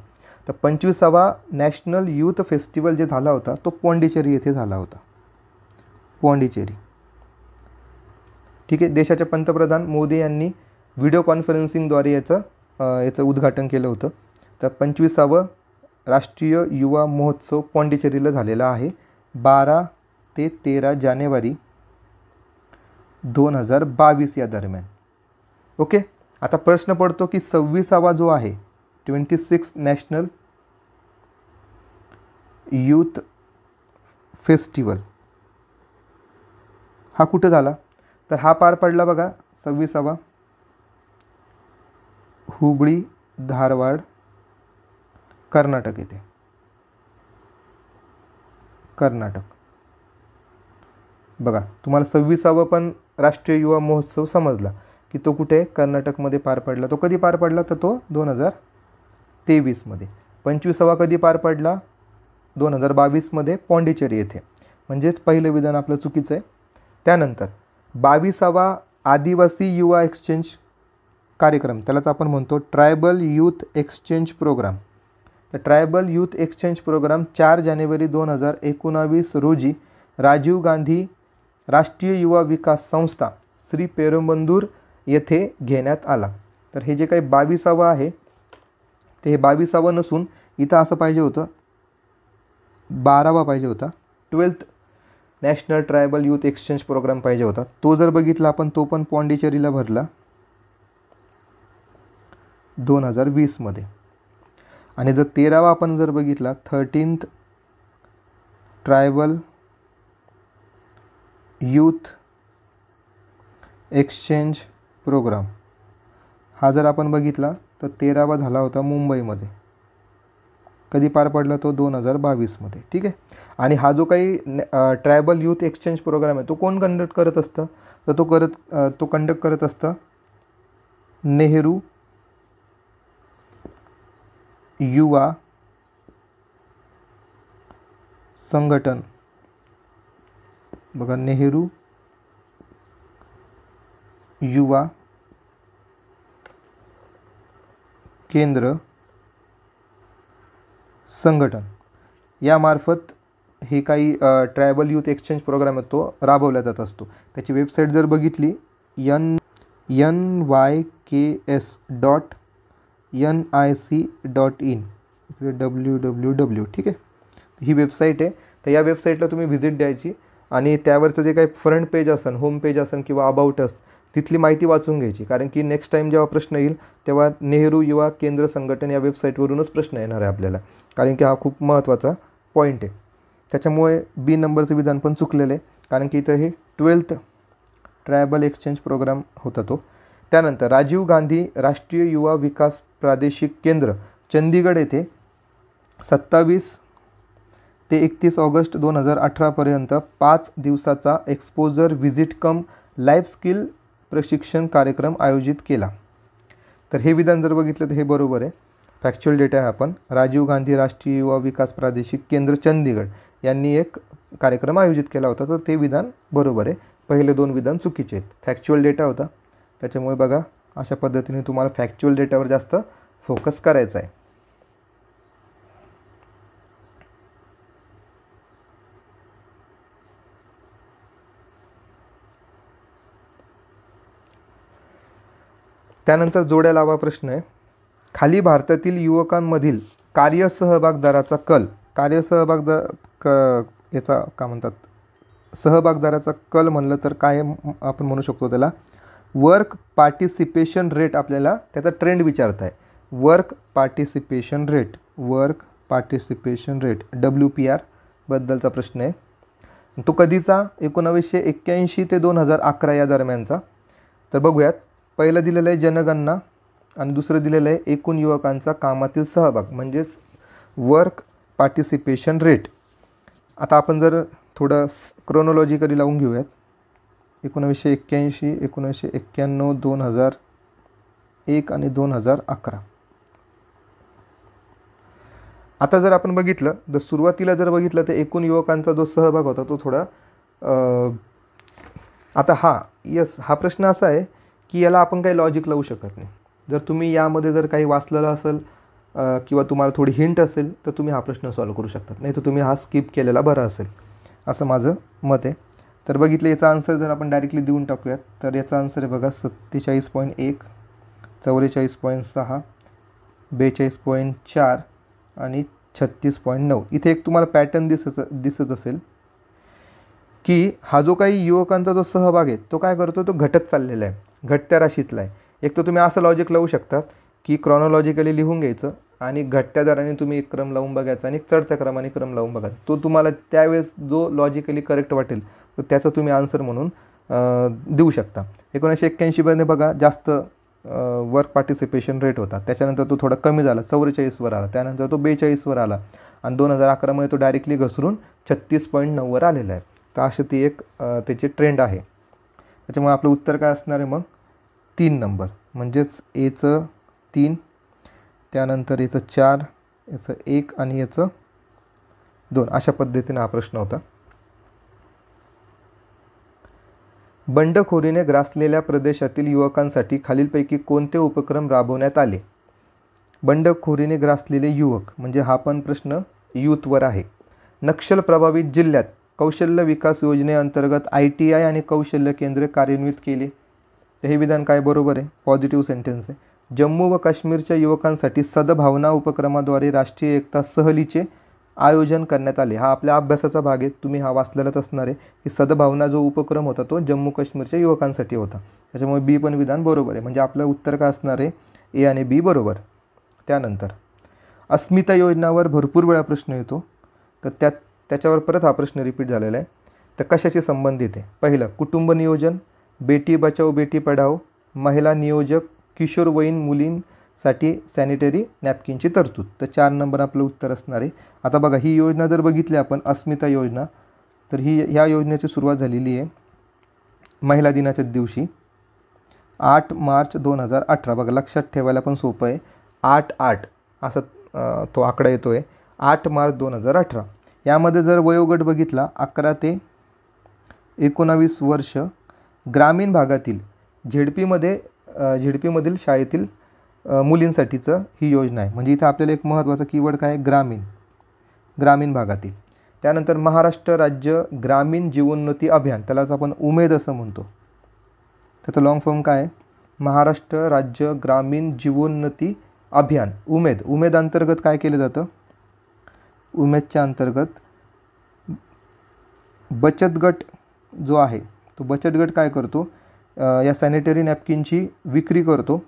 तर पंचवीसावा नॅशनल यूथ फेस्टिवल जे झाला होता तो पॉंडिचेरी येथे झाला होता पॉंडिचेरी ठीक आहे देशाचे पंतप्रधान मोदी यांनी व्हिडिओ कॉन्फरन्सिंगद्वारे याचं याचं उद्घाटन केलं होतं तर पंचवीसावं राष्ट्रीय युवा महोत्सव पॉंडिचेरीला झालेला आहे बारा ते तेरा जानेवारी दोन हजार बावीस या दरम्यान ओके आता प्रश्न पडतो की सव्वीसावा जो आहे twenty six national youth festival हा कुठं झाला तर हा पार पडला बघा सव्वीसावा हुबळी धारवाड कर्नाटक येथे कर्नाटक बघा तुम्हाला सव्वीसावा पण राष्ट्रीय युवा महोत्सव समजला की तो कुठे कर्नाटकमध्ये पार पडला तो कधी पार पडला तर तो दोन हजार तेवीसमध्ये पंचवीसावा कधी पार पडला दोन हजार बावीसमध्ये पॉंडिचेरी येथे म्हणजेच पहिलं विधान आपलं चुकीचं आहे त्यानंतर बावीसावा आदिवासी युवा एक्सचेंज कार्यक्रम त्यालाच आपण म्हणतो ट्रायबल यूथ एक्सचेंज प्रोग्राम तर ट्रायबल यूथ एक्सचेंज प्रोग्राम चार जानेवारी दोन हजार एकोणावीस रोजी राजीव गांधी राष्ट्रीय युवा विकास संस्था श्री पेरुंबंदूर येथे घेण्यात आला तर हे जे काही बावीसावं आहे ते हे बावीसावं नसून इथं असं पाहिजे होतं बारावा पाहिजे होता twelfth national tribal youth exchange programme पाहिजे होता तो जर बघितला आपण तो पण पॉंडिचेरीला भरला दोन हजार वीसमध्ये आणि जर तेरावा आपण जर बघितला thirteenth tribal youth exchange program हा जर आपण बघितला तर तेरावा झाला होता मुंबईमध्ये कधी पार पडला तो दोन हजार बावीसमध्ये ठीक आहे आणि हा जो काही ट्रायबल यूथ एक्सचेंज प्रोग्राम आहे तो कोण कंडक्ट करत असतं तर तो करत तो कंडक्ट करत असतं नेहरू युवा संघटन बघा नेहरू युवा केंद्र संघटन यामार्फत हे काही ट्रायबल यूथ एक्सचेंज प्रोग्राम आहे तो राबवला जात असतो त्याची वेबसाईट जर बघितली N N Y K S dot N I C dot in W W W ठीक आहे ही वेबसाईट आहे तर या वेबसाईटला तुम्ही व्हिजिट द्यायची आणि त्यावरचं जे काही फ्रंट पेज असेल होम पेज असेल किंवा अबाउटस तिथली माहिती वाचून घ्यायची कारण की नेक्स्ट टाईम जेव्हा प्रश्न येईल तेव्हा नेहरू युवा केंद्र संघटन या वेबसाईटवरूनच प्रश्न येणार आहे आपल्याला कारण की हा खूप महत्त्वाचा पॉईंट आहे त्याच्यामुळे बी नंबरचं विधान पण चुकलेलं आहे कारण की इथं हे ट्वेल्थ ट्रायबल एक्सचेंज प्रोग्राम होता तो त्यानंतर राजीव गांधी राष्ट्रीय युवा विकास प्रादेशिक केंद्र चंदीगड येथे सत्तावीस ते एकतीस ऑगस्ट दोन हजार अठरापर्यंत पाच दिवसाचा exposure visit cum life skill प्रशिक्षण कार्यक्रम आयोजित केला तर हे विधान जर बघितलं तर हे बरोबर आहे फॅक्च्युअल डेटा आहे आपण राजीव गांधी राष्ट्रीय युवा विकास प्रादेशिक केंद्र चंदीगड यांनी एक कार्यक्रम आयोजित केला होता तर ते विधान बरोबर आहे पहिले दोन विधान चुकीचे आहेत फॅक्च्युअल डेटा होता त्याच्यामुळे बघा अशा पद्धतीने तुम्हाला फॅक्च्युअल डेटावर जास्त फोकस करायचा आहे त्यानंतर जोड्या लावा प्रश्न आहे खाली भारतातील युवकांमधील कार्यसहभागदाराचा कल द क याचा का म्हणतात सहभागदाराचा कल म्हणलं तर काय आपण म्हणू शकतो त्याला वर्क पार्टिसिपेशन रेट आपल्याला त्याचा ट्रेंड विचारत आहे work participation rate work participation rate W P आरबद्दलचा प्रश्न आहे तो कधीचा एकोणावीसशे एक्क्याऐंशी ते दोन हजार अकरा या दरम्यानचा तर बघूयात पहिलं दिलेलं आहे जनगणना आणि दुसरं दिलेलं आहे एकूण युवकांचा कामातील सहभाग म्हणजेच वर्क पार्टिसिपेशन रेट आता आपण जर थोडं क्रोनॉलॉजिकली लावून घेऊयात एकोणावीसशे एक्क्याऐंशी एकोणीसशे एक्क्याण्णव दोन हजार एक आणि दोन हजार अकरा आता जर आपण बघितलं तर सुरुवातीला जर बघितलं तर एकूण युवकांचा जो सहभाग होता तो थोडा आता हा यस हा प्रश्न असा आहे की याला आपण काही लॉजिक लावू शकत नाही जर तुम्ही यामध्ये जर काही वाचलेलं असेल किंवा तुम्हाला थोडी हिंट असेल तर तुम्ही हा प्रश्न सॉल्व करू शकतात नाही तर तुम्ही हा स्किप केलेला बरा असेल असं माझं मत आहे तर बघितलं याचा आन्सर जर आपण डायरेक्टली देऊन टाकूयात तर याचा आन्सर आहे बघा सत्तेचाळीस पॉईंट एक चौवेचाळीस पॉईंट सहा बेचाळीस पॉईंट चार आणि छत्तीस पॉईंट नऊ इथे एक तुम्हाला पॅटर्न दिसत दिसत असेल की हा जो काही युवकांचा जो सहभाग आहे तो काय करतो तो घटत चाललेला आहे घटत्या राशीतला आहे एक तर तुम्ही असं लॉजिक लावू शकता की क्रॉनॉलॉजिकली लिहून घ्यायचं आणि घटत्या दराने तुम्ही एक क्रम लावून बघायचा आणि चढत्या क्रमाने क्रम लावून बघायचा तो तुम्हाला त्यावेळेस जो लॉजिकली करेक्ट वाटेल तो त्याचा तुम्ही आन्सर म्हणून देऊ शकता एकोणीसशे एक्क्याऐंशीमध्ये बघा जास्त वर्क पार्टिसिपेशन रेट होता त्याच्यानंतर तो थोडा कमी झाला चौवेचाळीसवर आला त्यानंतर तो बेचाळीसवर आला आणि दोन हजार अकरामध्ये तो डायरेक्टली घसरून छत्तीस पॉईंट नऊवर आलेला आहे तर अशी ती एक त्याची ट्रेंड आहे त्याच्यामुळे आपलं उत्तर काय असणार आहे मग तीन नंबर म्हणजेच एचं तीन त्यानंतर याचं चार याचं एक आणि याचं दोन अशा पद्धतीने हा प्रश्न होता बंडखोरीने ग्रासलेल्या प्रदेशातील युवकांसाठी खालीलपैकी कोणते उपक्रम राबवण्यात आले बंडखोरीने ग्रासलेले युवक म्हणजे हा पण प्रश्न यूथवर आहे नक्षल प्रभावित जिल्ह्यात कौशल्य विकास योजनेअंतर्गत आय टी आय आणि कौशल्य केंद्र कार्यान्वित केली हे विधान काय बरोबर आहे पॉझिटिव्ह सेंटेन्स आहे जम्मू व काश्मीरच्या युवकांसाठी सद्भावना उपक्रमाद्वारे राष्ट्रीय एकता सहलीचे आयोजन करण्यात आले हा आपल्या अभ्यासाचा भाग आहे तुम्ही हा वाचलेलाच असणार आहे की सद्भावना जो उपक्रम होता तो जम्मू काश्मीरच्या युवकांसाठी होता त्याच्यामुळे बी पण विधान बरोबर आहे म्हणजे आपलं उत्तर काय असणार आहे ए आणि बी बरोबर त्यानंतर अस्मिता योजनावर भरपूर वेळा प्रश्न येतो तर त्यात त्याच्यावर परत हा प्रश्न रिपीट झालेला आहे तर कशाशी संबंधित आहे पहिलं कुटुंब नियोजन बेटी बचाओ बेटी पढाओ महिला नियोजक किशोरवयीन मुलींसाठी सॅनिटरी नॅपकिनची तरतूद तर चार नंबर आपलं उत्तर असणार आहे आता बघा ही योजना जर बघितली आपण अस्मिता योजना तर ही ह्या योजनेची सुरुवात झालेली आहे महिला दिनाच्या दिवशी आठ मार्च दोन हजार अठरा बघा लक्षात ठेवायला पण सोपं आहे आठ आठ असा तो आकडा येतो आहे आठ मार्च दोन हजार अठरा यामध्ये जर वयोगट बघितला अकरा ते एकोणावीस वर्ष ग्रामीण भागातील झेडपीमध्ये झेडपीमधील शाळेतील मुलींसाठीचं ही योजना आहे म्हणजे इथं आपल्याला एक महत्त्वाचं कीवर्ड काय आहे ग्रामीण ग्रामीण भागातील त्यानंतर महाराष्ट्र राज्य ग्रामीण जीवोन्नती अभियान त्यालाच आपण उमेद असं म्हणतो त्याचं लॉंग फॉर्म काय आहे महाराष्ट्र राज्य ग्रामीण जीवोन्नती अभियान उमेद उमेद अंतर्गत काय केलं जातं उमेदच्या अंतर्गत बचत गट जो आहे तो बचत गट काय करतो या सॅनिटरी नॅपकिनची विक्री करतो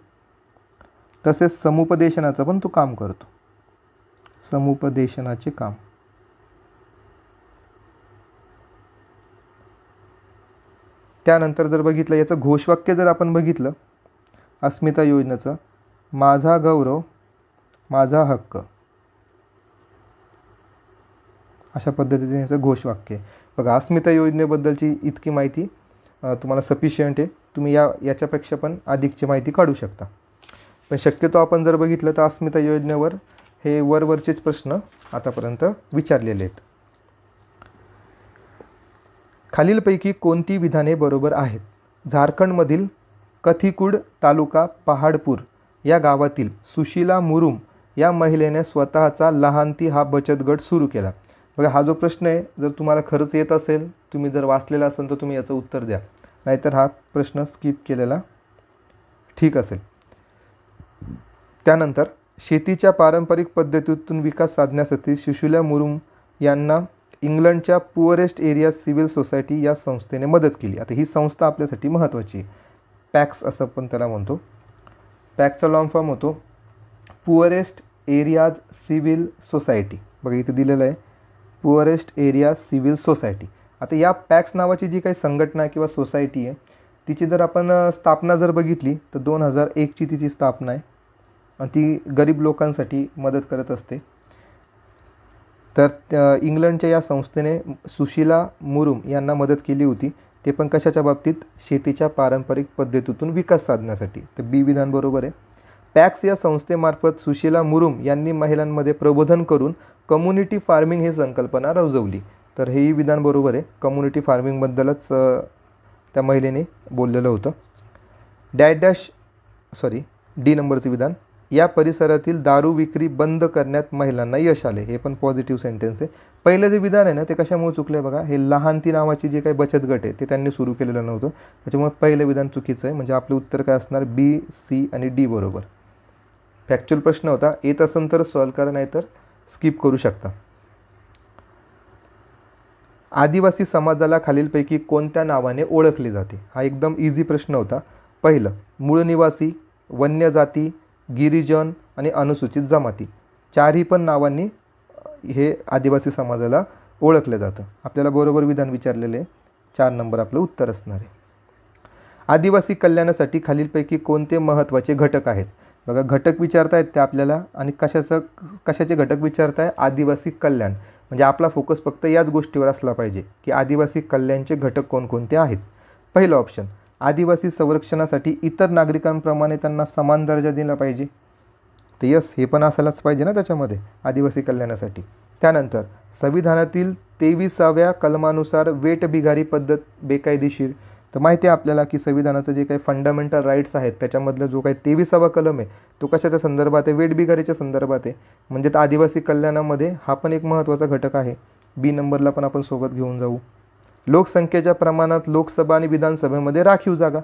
तसेच समुपदेशनाचं पण तो काम करतो समुपदेशनाचे काम त्यानंतर जर बघितलं याचं घोषवाक्य जर आपण बघितलं अस्मिता योजनेचं माझा गौरव माझा हक्क अशा पद्धतीने याचं घोषवाक्य आहे बघा अस्मिता योजनेबद्दलची इतकी माहिती तुम्हाला सफिशियंट आहे तुम्ही या याच्यापेक्षा पण अधिकची माहिती काढू शकता पण शक्यतो आपण जर बघितलं तर अस्मिता योजनेवर हे वरवरचेच प्रश्न आतापर्यंत विचारलेले आहेत खालीलपैकी कोणती विधाने बरोबर आहेत झारखंडमधील कथिकुड तालुका पहाडपूर या गावातील सुशीला मुरुम या महिलेने स्वतःचा लहानती हा बचत गट सुरू केला बघा हा जो प्रश्न आहे जर तुम्हाला खरंच येत असेल तुम्ही जर वाचलेला असेल तर तुम्ही याचं उत्तर द्या नाहीतर हा प्रश्न स्किप केलेला ठीक असेल त्यानंतर शेतीच्या पारंपरिक पद्धतीतून विकास साधण्यासाठी शिशुल्या मुरुम यांना इंग्लंडच्या पुअरेस्ट एरिया सिव्हिल सोसायटी या संस्थेने मदत केली आता ही संस्था आपल्यासाठी महत्त्वाची आहे पॅक्स असं आपण त्याला म्हणतो पॅक्सचा लॉन्ग फॉर्म होतो पुअरेस्ट एरियाज सिव्हिल सोसायटी बघा इथे दिलेलं आहे पुअरेस्ट एरिया सिव्हिल सोसायटी आता या पॅक्स नावाची जी काही संघटना किंवा सोसायटी आहे तिची जर आपण स्थापना जर बघितली तर दोन हजार एकची तिची स्थापना आहे आणि ती गरीब लोकांसाठी मदत करत असते तर इंग्लंडच्या या संस्थेने सुशिला मुरुम यांना मदत केली होती ते पण कशाच्या बाबतीत शेतीच्या पारंपरिक पद्धतीतून विकास साधण्यासाठी तर बी विधान बरोबर आहे पॅक्स या संस्थेमार्फत सुशीला मुरुम यांनी महिलांमध्ये प्रबोधन करून कम्युनिटी फार्मिंग ही संकल्पना रुजवली तर हेही विधान बरोबर आहे कम्युनिटी फार्मिंगबद्दलच त्या महिलेने बोललेलं होतं डॅश डॅश सॉरी डी नंबरचं विधान या परिसरातील दारू विक्री बंद करण्यात महिलांना यश आले हे पण पॉझिटिव्ह सेंटेन्स आहे पहिलं जे विधान आहे ना ते कशामुळे चुकलं आहे बघा हे लहानती नावाची जे काही बचत गट आहे ते त्यांनी सुरू केलेलं नव्हतं त्याच्यामुळे पहिलं विधान चुकीचं आहे म्हणजे आपलं उत्तर काय असणार बी सी आणि डी बरोबर फॅक्च्युअल प्रश्न होता येत असेल तर सॉल्व करा नाही तर स्किप करू शकता आदिवासी समाजाला खालीलपैकी कोणत्या नावाने ओळखले जाते हा एकदम इझी प्रश्न होता पहिलं मूळ निवासी वन्यजाती गिरिजन आणि अनुसूचित जमाती चारही पण नावांनी हे आदिवासी समाजाला ओळखलं जातं आपल्याला बरोबर विधान विचारलेले चार नंबर आपलं उत्तर असणार आहे आदिवासी कल्याणासाठी खालीलपैकी कोणते महत्त्वाचे घटक आहेत बघा घटक विचारतायत ते आपल्याला आणि कशाचं कशाचे घटक विचारताय आदिवासी कल्याण म्हणजे आपला फोकस फक्त याच गोष्टीवर असला पाहिजे की आदिवासी कल्याणचे घटक कोणकोणते आहेत पहिलं ऑप्शन आदिवासी संरक्षणासाठी इतर नागरिकांप्रमाणे त्यांना समान दर्जा दिला पाहिजे तर यस हे पण असायलाच पाहिजे ना त्याच्यामध्ये आदिवासी कल्याणासाठी त्यानंतर संविधानातील तेविसाव्या कलमानुसार वेटबिगारी पद्धत बेकायदेशीर तर माहिती आहे आपल्याला की संविधानाचं जे काही फंडामेंटल राईट्स आहेत त्याच्यामधलं जो काही तेविसावा कलम आहे तो कशाच्या संदर्भात आहे वेटबिगारीच्या संदर्भात आहे म्हणजेच आदिवासी कल्याणामध्ये हा पण एक महत्त्वाचा घटक आहे बी नंबरला पण आपण सोबत घेऊन जाऊ लोकसंख्येच्या प्रमाणात लोकसभा आणि विधानसभेमध्ये राखीव जागा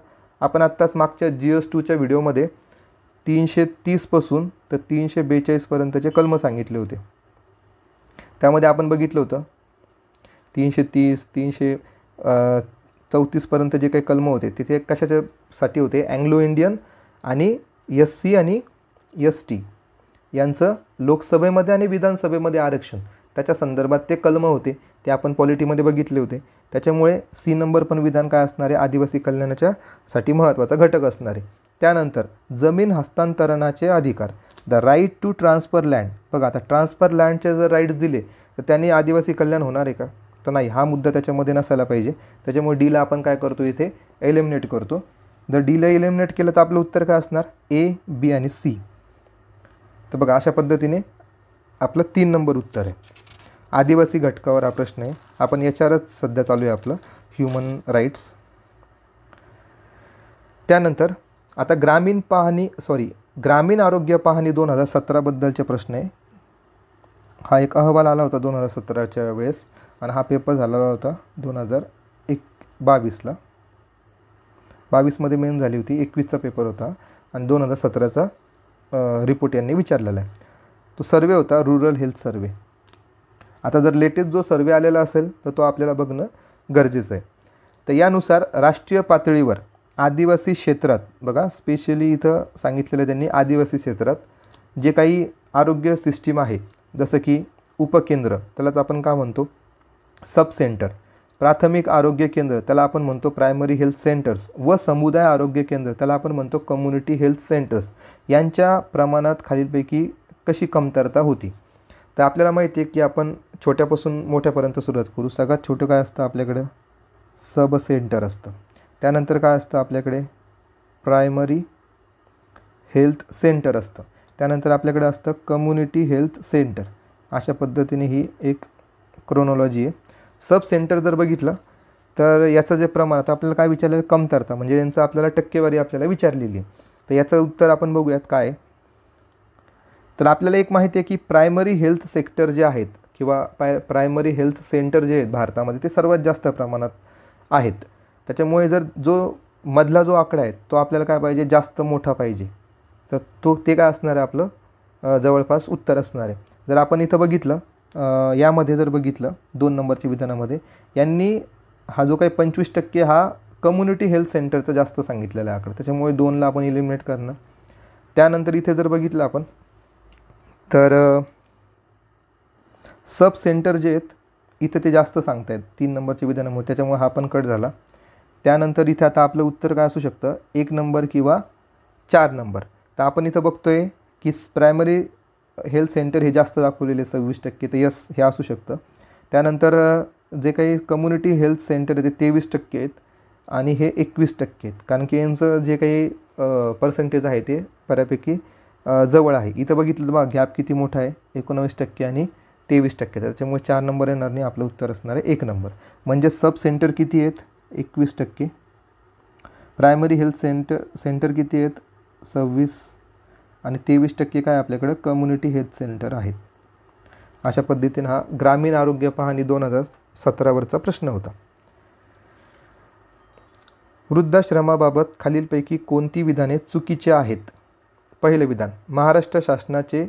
आपण आत्ताच मागच्या जी एस टूच्या व्हिडिओमध्ये तीनशे तीसपासून तर तीनशे बेचाळीसपर्यंतचे कलम सांगितले होते त्यामध्ये आपण बघितलं होतं तीनशे तीस तीनशे चौतीसपर्यंत जे काही कलम होते तिथे कशाच्यासाठी होते अँग्लो इंडियन आणि एस सी आणि एस टी यांचं लोकसभेमध्ये आणि विधानसभेमध्ये आरक्षण त्याच्या संदर्भात ते कलम होते ते आपण पॉलिटीमध्ये बघितले होते त्याच्यामुळे सी नंबर पण विधान काय असणारे आदिवासी कल्याणाच्यासाठी महत्त्वाचा घटक असणारे त्यानंतर जमीन हस्तांतरणाचे अधिकार the right to transfer land बघा आता ट्रान्सफर लँडचे जर राईट्स दिले तर त्यांनी आदिवासी कल्याण होणार आहे का तर नाही हा मुद्दा त्याच्यामध्ये नसायला पाहिजे त्याच्यामुळे डीला आपण काय करतो इथे एलिमिनेट करतो जर डीला एलिमिनेट केलं तर आपलं उत्तर काय असणार ए बी आणि सी तर बघा अशा पद्धतीने आपलं तीन नंबर उत्तर आहे आदिवासी घटकावर हा प्रश्न आहे आपण याच्यावरच सध्या चालू आहे आपलं ह्युमन राईट्स त्यानंतर आता ग्रामीण पाहणी सॉरी ग्रामीण आरोग्य पाहणी दोन हजार सतराबद्दलचे प्रश्न आहे हा एक अहवाल आला होता दोन हजार सतराच्या वेळेस आणि हा पेपर झालेला होता दोन हजार एक बावीसला बावीसमध्ये मेन झाली होती एकवीसचा पेपर होता आणि दोन हजार सतराचा रिपोर्ट यांनी विचारलेला आहे तो सर्वे होता रुरल हेल्थ सर्वे आता जर लेटेस्ट जो सर्वे आलेला असेल तर तो आपल्याला बघणं गरजेचं आहे तर यानुसार राष्ट्रीय पातळीवर आदिवासी क्षेत्रात बघा स्पेशली इथं सांगितलेलं त्यांनी आदिवासी क्षेत्रात जे काही आरोग्य सिस्टीम आहे जसं की उपकेंद्र त्यालाच आपण का म्हणतो सब सेंटर प्राथमिक आरोग्य केंद्र त्याला आपण म्हणतो प्रायमरी हेल्थ सेंटर्स व समुदाय आरोग्य केंद्र त्याला आपण म्हणतो कम्युनिटी हेल्थ सेंटर्स यांच्या प्रमाणात खालीलपैकी कशी कमतरता होती तर आपल्याला माहिती आहे की आपण छोट्यापासून मोठ्यापर्यंत सुरुवात करू सगळ्यात छोटं काय असतं आपल्याकडं सब सेंटर असतं त्यानंतर काय असतं आपल्याकडे प्रायमरी हेल्थ सेंटर असतं त्यानंतर आपल्याकडे असतं कम्युनिटी हेल्थ सेंटर अशा पद्धतीने ही एक क्रोनॉलॉजी आहे सब सेंटर जर बघितलं तर याचं जे प्रमाण आता आपल्याला काय विचारलं कमतरता म्हणजे यांचं आपल्याला टक्केवारी आपल्याला विचारलेली आहे तर याचं उत्तर आपण बघूयात काय तर आपल्याला एक माहिती आहे की प्रायमरी हेल्थ सेक्टर जे आहेत किंवा प्राय प्रायमरी हेल्थ सेंटर जे आहेत भारतामध्ये ते सर्वात जास्त प्रमाणात आहेत त्याच्यामुळे जर जो मधला जो आकडा आहे तो आपल्याला काय पाहिजे जास्त मोठा पाहिजे तर तो ते काय असणार आहे आपलं जवळपास उत्तर असणार आहे जर आपण इथं बघितलं यामध्ये जर बघितलं दोन नंबरच्या विधानामध्ये यांनी हा जो काही पंचवीस टक्के हा कम्युनिटी हेल्थ सेंटरचा जास्त सांगितलेला आकडा त्याच्यामुळे दोनला आपण इलिमिनेट करणं त्यानंतर इथे जर बघितलं आपण तर सब सेंटर जे आहेत इथं ते जास्त सांगतायत तीन नंबरच्या विधानामुळे त्याच्यामुळे हा पण कट झाला त्यानंतर इथे आता आपलं उत्तर काय असू शकतं एक नंबर किंवा चार नंबर तर आपण इथं बघतोय की प्रायमरी हेल्थ सेंटर हे जास्त दाखवलेले सव्वीस टक्के तर यस हे असू शकतं त्यानंतर जे काही कम्युनिटी हेल्थ सेंटर आहे ते तेवीस टक्के आहेत आणि हे एकवीस टक्के आहेत कारण की यांचं जे काही पर्सेंटेज आहे ते बऱ्यापैकी जवळ आहे इथं बघितलं तर गॅप किती मोठा आहे एकोणावीस टक्के आणि तेवीस टक्के त्याच्यामुळे चार नंबर येणार नाही आपलं उत्तर असणार आहे एक नंबर म्हणजे सब सेंटर किती आहेत एकवीस टक्के प्रायमरी हेल्थ सेंटर सेंटर किती आहेत सव्वीस आणि तेवीस टक्के काय आपल्याकडं कम्युनिटी हेल्थ सेंटर आहेत अशा पद्धतीनं हा ग्रामीण आरोग्य पाहणी दोन हजार सतरावरचा प्रश्न होता वृद्धाश्रमाबाबत खालीलपैकी कोणती विधाने चुकीची आहेत पहिलं विधान महाराष्ट्र शासनाचे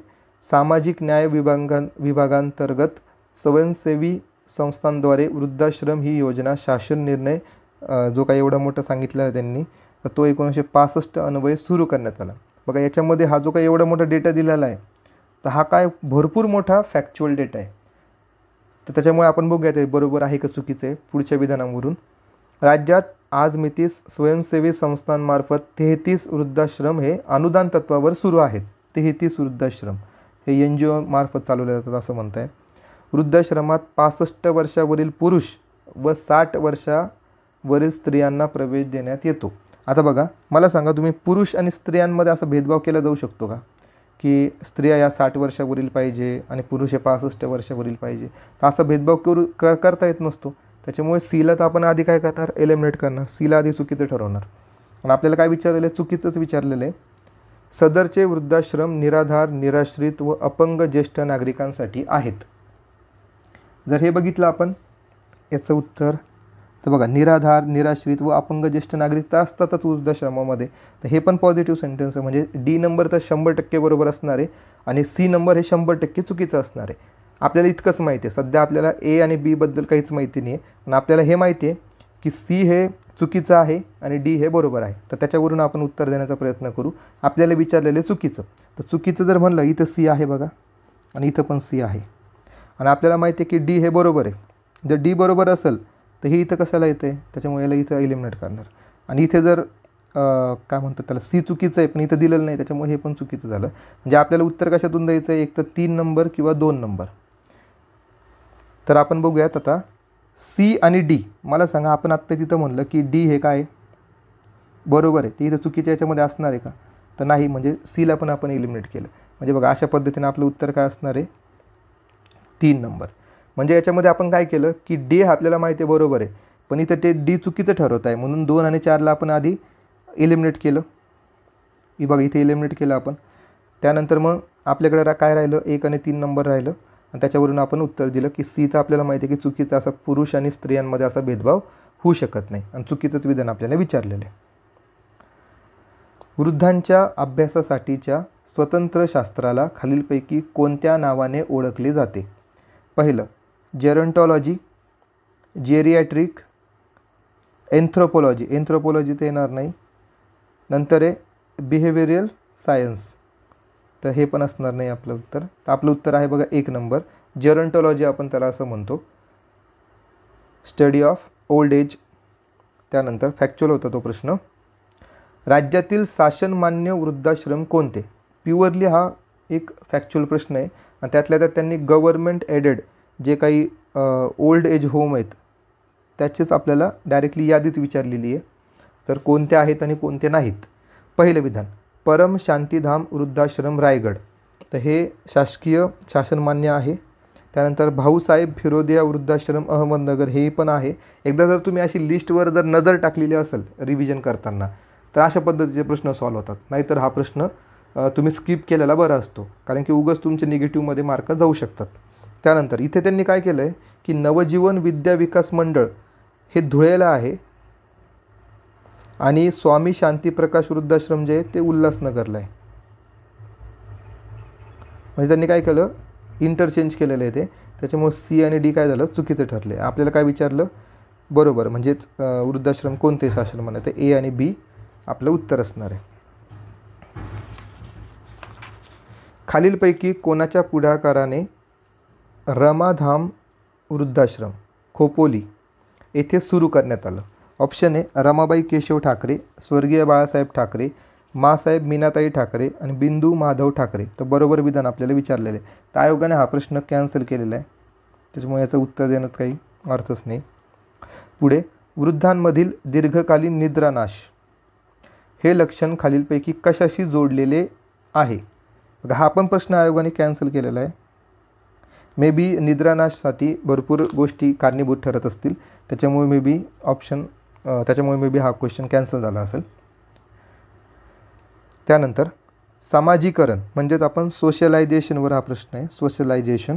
सामाजिक न्याय विभाग विभागांतर्गत स्वयंसेवी संस्थांद्वारे वृद्धाश्रम ही योजना शासन निर्णय जो काही एवढा मोठा सांगितला त्यांनी तर तो एकोणीसशे पासष्ट अन्वय सुरू करण्यात आला बघा याच्यामध्ये हा जो काही एवढा मोठा डेटा दिलेला आहे तर हा काय भरपूर मोठा फॅक्च्युअल डेटा आहे तर त्याच्यामुळे आपण बघूया ते बरोबर आहे का चुकीचं आहे पुढच्या विधानावरून राज्यात आज मितीस स्वयंसेवी संस्थांमार्फत तेहतीस वृद्धाश्रम हे अनुदान तत्वावर सुरू आहेत तेहतीस वृद्धाश्रम हे एन जी ओमार्फत चालवले जातात असं म्हणत आहे वृद्धाश्रमात पासष्ट वर्षावरील पुरुष व साठ वर्षावरील स्त्रियांना प्रवेश देण्यात येतो आता बघा मला सांगा तुम्ही पुरुष आणि स्त्रियांमध्ये असा भेदभाव केला जाऊ शकतो का की स्त्रिया या साठ वर्षावरील पाहिजे आणि पुरुष हे पासष्ट वर्षावरील पाहिजे तर असा भेदभाव करू कर करता येत नसतो त्याच्यामुळे सीला तर आपण आधी काय करणार एलिमिनेट करणार सीला आधी चुकीचं ठरवणार आणि आपल्याला काय विचारलेलं आहे चुकीचंच विचारलेलं आहे सदरचे वृद्धाश्रम निराधार निराश्रित व अपंग ज्येष्ठ नागरिकांसाठी आहेत जर हे बघितलं आपण याचं उत्तर तर बघा निराधार निराश्रित व अपंग ज्येष्ठ नागरिक तर असतातच वृद्धाश्रमामध्ये तर हे पण पॉझिटिव्ह सेंटेन्स आहे म्हणजे डी नंबर तर शंभर टक्के बरोबर असणार आहे आणि सी नंबर हे शंभर टक्के चुकीचं असणार आहे आपल्याला इतकंच माहिती आहे सध्या आपल्याला ए आणि बीबद्दल काहीच माहिती नाही आहे पण आपल्याला हे माहिती आहे की सी हे चुकीचं आहे आणि डी हे बरोबर आहे तर त्याच्यावरून आपण उत्तर देण्याचा प्रयत्न करू आपल्याला विचारलेलं आहे चुकीचं तर चुकीचं जर म्हणलं इथं सी आहे बघा आणि इथं पण सी आहे आणि आपल्याला माहिती आहे की डी हे बरोबर आहे जर डी बरोबर असेल तर हे इथं कशाला येते त्याच्यामुळे याला इथं एलिमिनेट करणार आणि इथे जर काय म्हणतात त्याला सी चुकीचं आहे पण इथं दिलेलं नाही त्याच्यामुळे हे पण चुकीचं झालं म्हणजे आपल्याला उत्तर कशातून द्यायचं आहे एक तर तीन नंबर किंवा दोन नंबर तर आपण बघूयात आता सी आणि डी मला सांगा आपण आत्ता तिथं म्हणलं की डी हे काय बरोबर आहे ते इथं चुकीचं याच्यामध्ये असणार आहे का तर नाही म्हणजे सीला पण आपण एलिमिनेट केलं म्हणजे बघा अशा पद्धतीने आपलं उत्तर काय असणार आहे तीन नंबर म्हणजे याच्यामध्ये आपण काय केलं की डे आपल्याला माहिती आहे बरोबर आहे पण इथं ते डी चुकीचं ठरवत आहे म्हणून दोन आणि चारला आपण आधी एलिमिनेट केलं ही बघा इथे एलिमिनेट केलं आपण त्यानंतर मग आपल्याकडे रा काय राहिलं एक आणि तीन नंबर राहिलं आणि त्याच्यावरून आपण उत्तर दिलं की सी तर आपल्याला माहिती आहे की चुकीचा असा पुरुष आणि स्त्रियांमध्ये असा भेदभाव होऊ शकत नाही आणि चुकीचंच विधान आपल्याला विचारलेलं आहे वृद्धांच्या अभ्यासासाठीच्या स्वतंत्र शास्त्राला खालीलपैकी कोणत्या नावाने ओळखले जाते पहिलं जेरंटॉलॉजी जेरियाट्रिक एन्थ्रोपॉलॉजी एन्थ्रोपॉलॉजी तर येणार नाही नंतर आहे बिहेवियरियल सायन्स तर हे पण असणार नाही आपलं उत्तर तर आपलं उत्तर आहे बघा एक नंबर जेरंटॉलॉजी आपण त्याला असं म्हणतो स्टडी ऑफ ओल्ड एज त्यानंतर फॅक्च्युअल होता तो प्रश्न राज्यातील शासनमान्य वृद्धाश्रम कोणते प्युअरली हा एक फॅक्च्युअल प्रश्न आहे आणि त्यातल्या त्यात त्यांनी गव्हर्मेंट एडेड जे काही ओल्ड एज होम आहेत त्याचीच आपल्याला डायरेक्टली यादीत विचारलेली आहे तर कोणते आहेत आणि कोणते नाहीत पहिलं विधान परम शांतीधाम वृद्धाश्रम रायगड तर हे शासकीय शासनमान्य आहे त्यानंतर भाऊसाहेब फिरोदिया वृद्धाश्रम अहमदनगर हे पण आहे एकदा जर तुम्ही अशी लिस्टवर जर नजर टाकलेली असेल रिव्हिजन करताना तर अशा पद्धतीचे प्रश्न सॉल्व्ह होतात नाहीतर हा प्रश्न तुम्ही स्किप केलेला बरा असतो कारण की उगाच तुमचे निगेटिव्हमध्ये मार्क जाऊ शकतात त्यानंतर इथे त्यांनी काय केलं आहे की नवजीवन विद्या विकास मंडळ हे धुळेला आहे आणि स्वामी शांतीप्रकाश वृद्धाश्रम जे ते उल्हासनगरला आहे म्हणजे त्यांनी काय केलं इंटरचेंज केलेलं आहे ते त्याच्यामुळे सी आणि डी काय झालं चुकीचं ठरलं आहे आपल्याला काय विचारलं बरोबर म्हणजेच वृद्धाश्रम कोणते आश्रम म्हणा ते ए आणि बी आपलं उत्तर असणार आहे खालीलपैकी कोणाच्या पुढाकाराने रमाधाम वृद्धाश्रम खोपोली येथे सुरू करण्यात आलं ऑप्शन ए रमाबाई केशव ठाकरे स्वर्गीय बाळासाहेब ठाकरे मासाहेब मीनाताई ठाकरे आणि बिंदू माधव ठाकरे तर बरोबर विधान आपल्याला विचारलेलं आहे तर आयोगाने हा प्रश्न कॅन्सल केलेला आहे त्याच्यामुळे याचं उत्तर देण्यात काही अर्थच नाही पुढे वृद्धांमधील दीर्घकालीन निद्रानाश हे लक्षण खालीलपैकी कशाशी जोडलेले आहे हा पण प्रश्न आयोगाने कॅन्सल केलेला आहे मे बी निद्रानाशसाठी भरपूर गोष्टी कारणीभूत ठरत असतील त्याच्यामुळे मे बी ऑप्शन त्याच्यामुळे मे बी हा क्वेश्चन कॅन्सल झाला असेल त्यानंतर सामाजिकरण म्हणजेच आपण सोशलायझेशनवर हा प्रश्न आहे सोशलायझेशन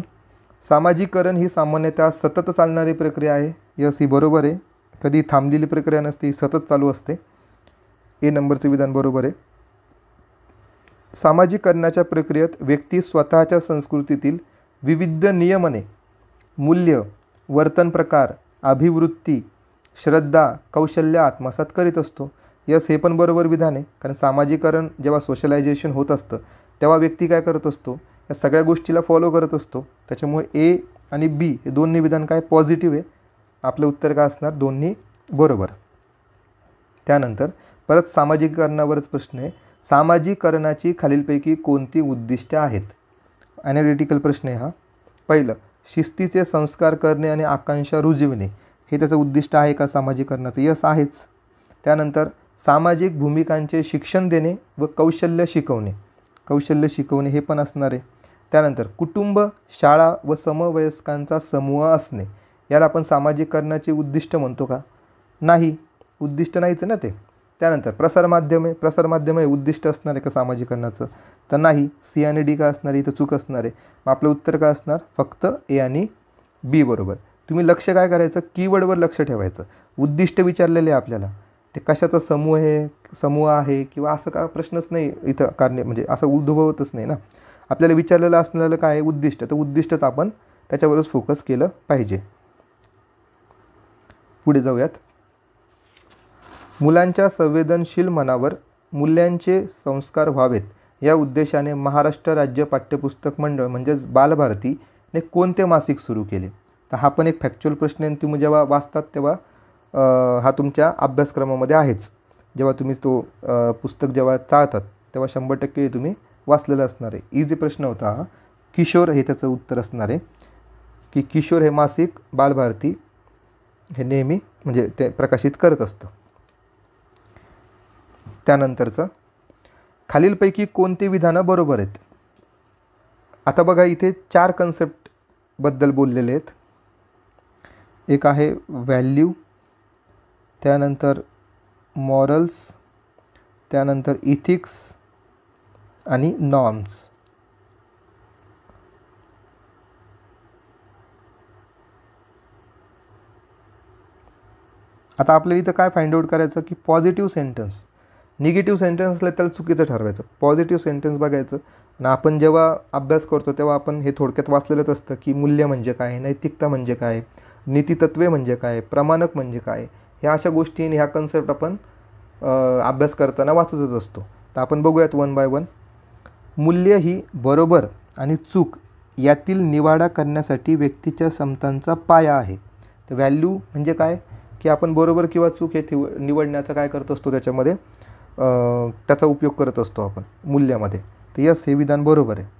सामाजिकरण ही सामान्यतः सतत चालणारी प्रक्रिया आहे यस ही बरोबर आहे कधी थांबलेली प्रक्रिया नसते ही सतत चालू असते ए नंबरचं विधान बरोबर आहे सामाजिकरणाच्या प्रक्रियेत व्यक्ती स्वतःच्या संस्कृतीतील विविध नियमने मूल्य वर्तन प्रकार अभिवृत्ती श्रद्धा कौशल्य आत्मसात करीत असतो यस हे पण बरोबर विधान आहे कारण सामाजिकरण जेव्हा सोशलायझेशन होत असतं तेव्हा व्यक्ती काय करत असतो या सगळ्या गोष्टीला फॉलो करत असतो त्याच्यामुळे ए आणि बी हे दोन्ही विधान काय पॉझिटिव्ह आहे आपलं उत्तर काय असणार दोन्ही बरोबर त्यानंतर परत सामाजिकरणावरच प्रश्न आहे सामाजिकरणाची खालीलपैकी कोणती उद्दिष्ट आहेत ॲनालिटिकल प्रश्न आहे हा पहिलं शिस्तीचे संस्कार करणे आणि आकांक्षा रुजविणे हे त्याचं उद्दिष्ट आहे का सामाजिकरणाचं यस आहेच त्यानंतर सामाजिक भूमिकांचे शिक्षण देणे व कौशल्य शिकवणे कौशल्य शिकवणे हे पण असणार आहे त्यानंतर कुटुंब शाळा व समवयस्कांचा समूह असणे याला आपण सामाजिकरणाचे उद्दिष्ट म्हणतो का नाही उद्दिष्ट नाहीच ना ते त्यानंतर प्रसारमाध्यमे प्रसारमाध्यमे उद्दिष्ट असणार आहे का सामाजिकरणाचं तर नाही सी आणि डी का असणार इथं चूक असणार आहे मग आपलं उत्तर काय असणार फक्त ए आणि बी बरोबर तुम्ही लक्ष काय करायचं कीवर्डवर लक्ष ठेवायचं उद्दिष्ट विचारलेले आहे आपल्याला ते कशाचा समूह आहे समूह आहे किंवा असं का प्रश्नच नाही इथं कारणे म्हणजे असं उद्भवतच नाही ना आपल्याला विचारलेलं असणारं काय आहे उद्दिष्ट तर उद्दिष्टच आपण त्याच्यावरच फोकस केलं पाहिजे पुढे जाऊयात मुलांच्या संवेदनशील मनावर मूल्यांचे संस्कार व्हावेत या उद्देशाने महाराष्ट्र राज्य पाठ्यपुस्तक मंडळ म्हणजेच बालभारतीने कोणते मासिक सुरू केले तर हा पण एक फॅक्च्युअल प्रश्न आहे तुम्ही जेव्हा वाचतात तेव्हा हा तुमच्या अभ्यासक्रमामध्ये आहेच जेव्हा तुम्ही तो पुस्तक जेव्हा चाळतात तेव्हा शंभर टक्के तुम्ही वाचलेलं असणार आहे इजी प्रश्न होता हा किशोर हे त्याचं उत्तर असणार आहे की किशोर हे मासिक बालभारती हे नेहमी म्हणजे ते प्रकाशित करत असतं त्यानंतरचं खालीलपैकी कोणते विधानं बरोबर आहेत आता बघा इथे चार कन्सेप्टबद्दल बोललेले आहेत एक आहे व्हॅल्यू त्यानंतर मॉरल्स त्यानंतर इथिक्स आणि नॉर्म्स आता आपल्याला इथं काय फाइंड आउट करायचं की पॉझिटिव्ह सेंटेन्स निगेटिव्ह सेंटेन्स असले त्याला चुकीचं ठरवायचं पॉझिटिव्ह सेंटेन्स बघायचं आणि आपण जेव्हा अभ्यास करतो तेव्हा आपण हे थोडक्यात वाचलेलंच असतं की मूल्य म्हणजे काय नैतिकता म्हणजे काय नीतितत्वे म्हणजे काय प्रमाणक म्हणजे काय ह्या अशा गोष्टींनी ह्या कन्सेप्ट आपण अभ्यास करताना वाचतच असतो तर आपण बघूयात वन बाय वन मूल्य ही बरोबर आणि चूक यातील निवाडा करण्यासाठी व्यक्तीच्या क्षमतांचा पाया आहे तर व्हॅल्यू म्हणजे काय की आपण बरोबर किंवा चूक हे निवडण्याचा काय करत असतो त्याच्यामध्ये त्याचा उपयोग करत असतो आपण मूल्यामध्ये तर यस हे विधान बरोबर आहे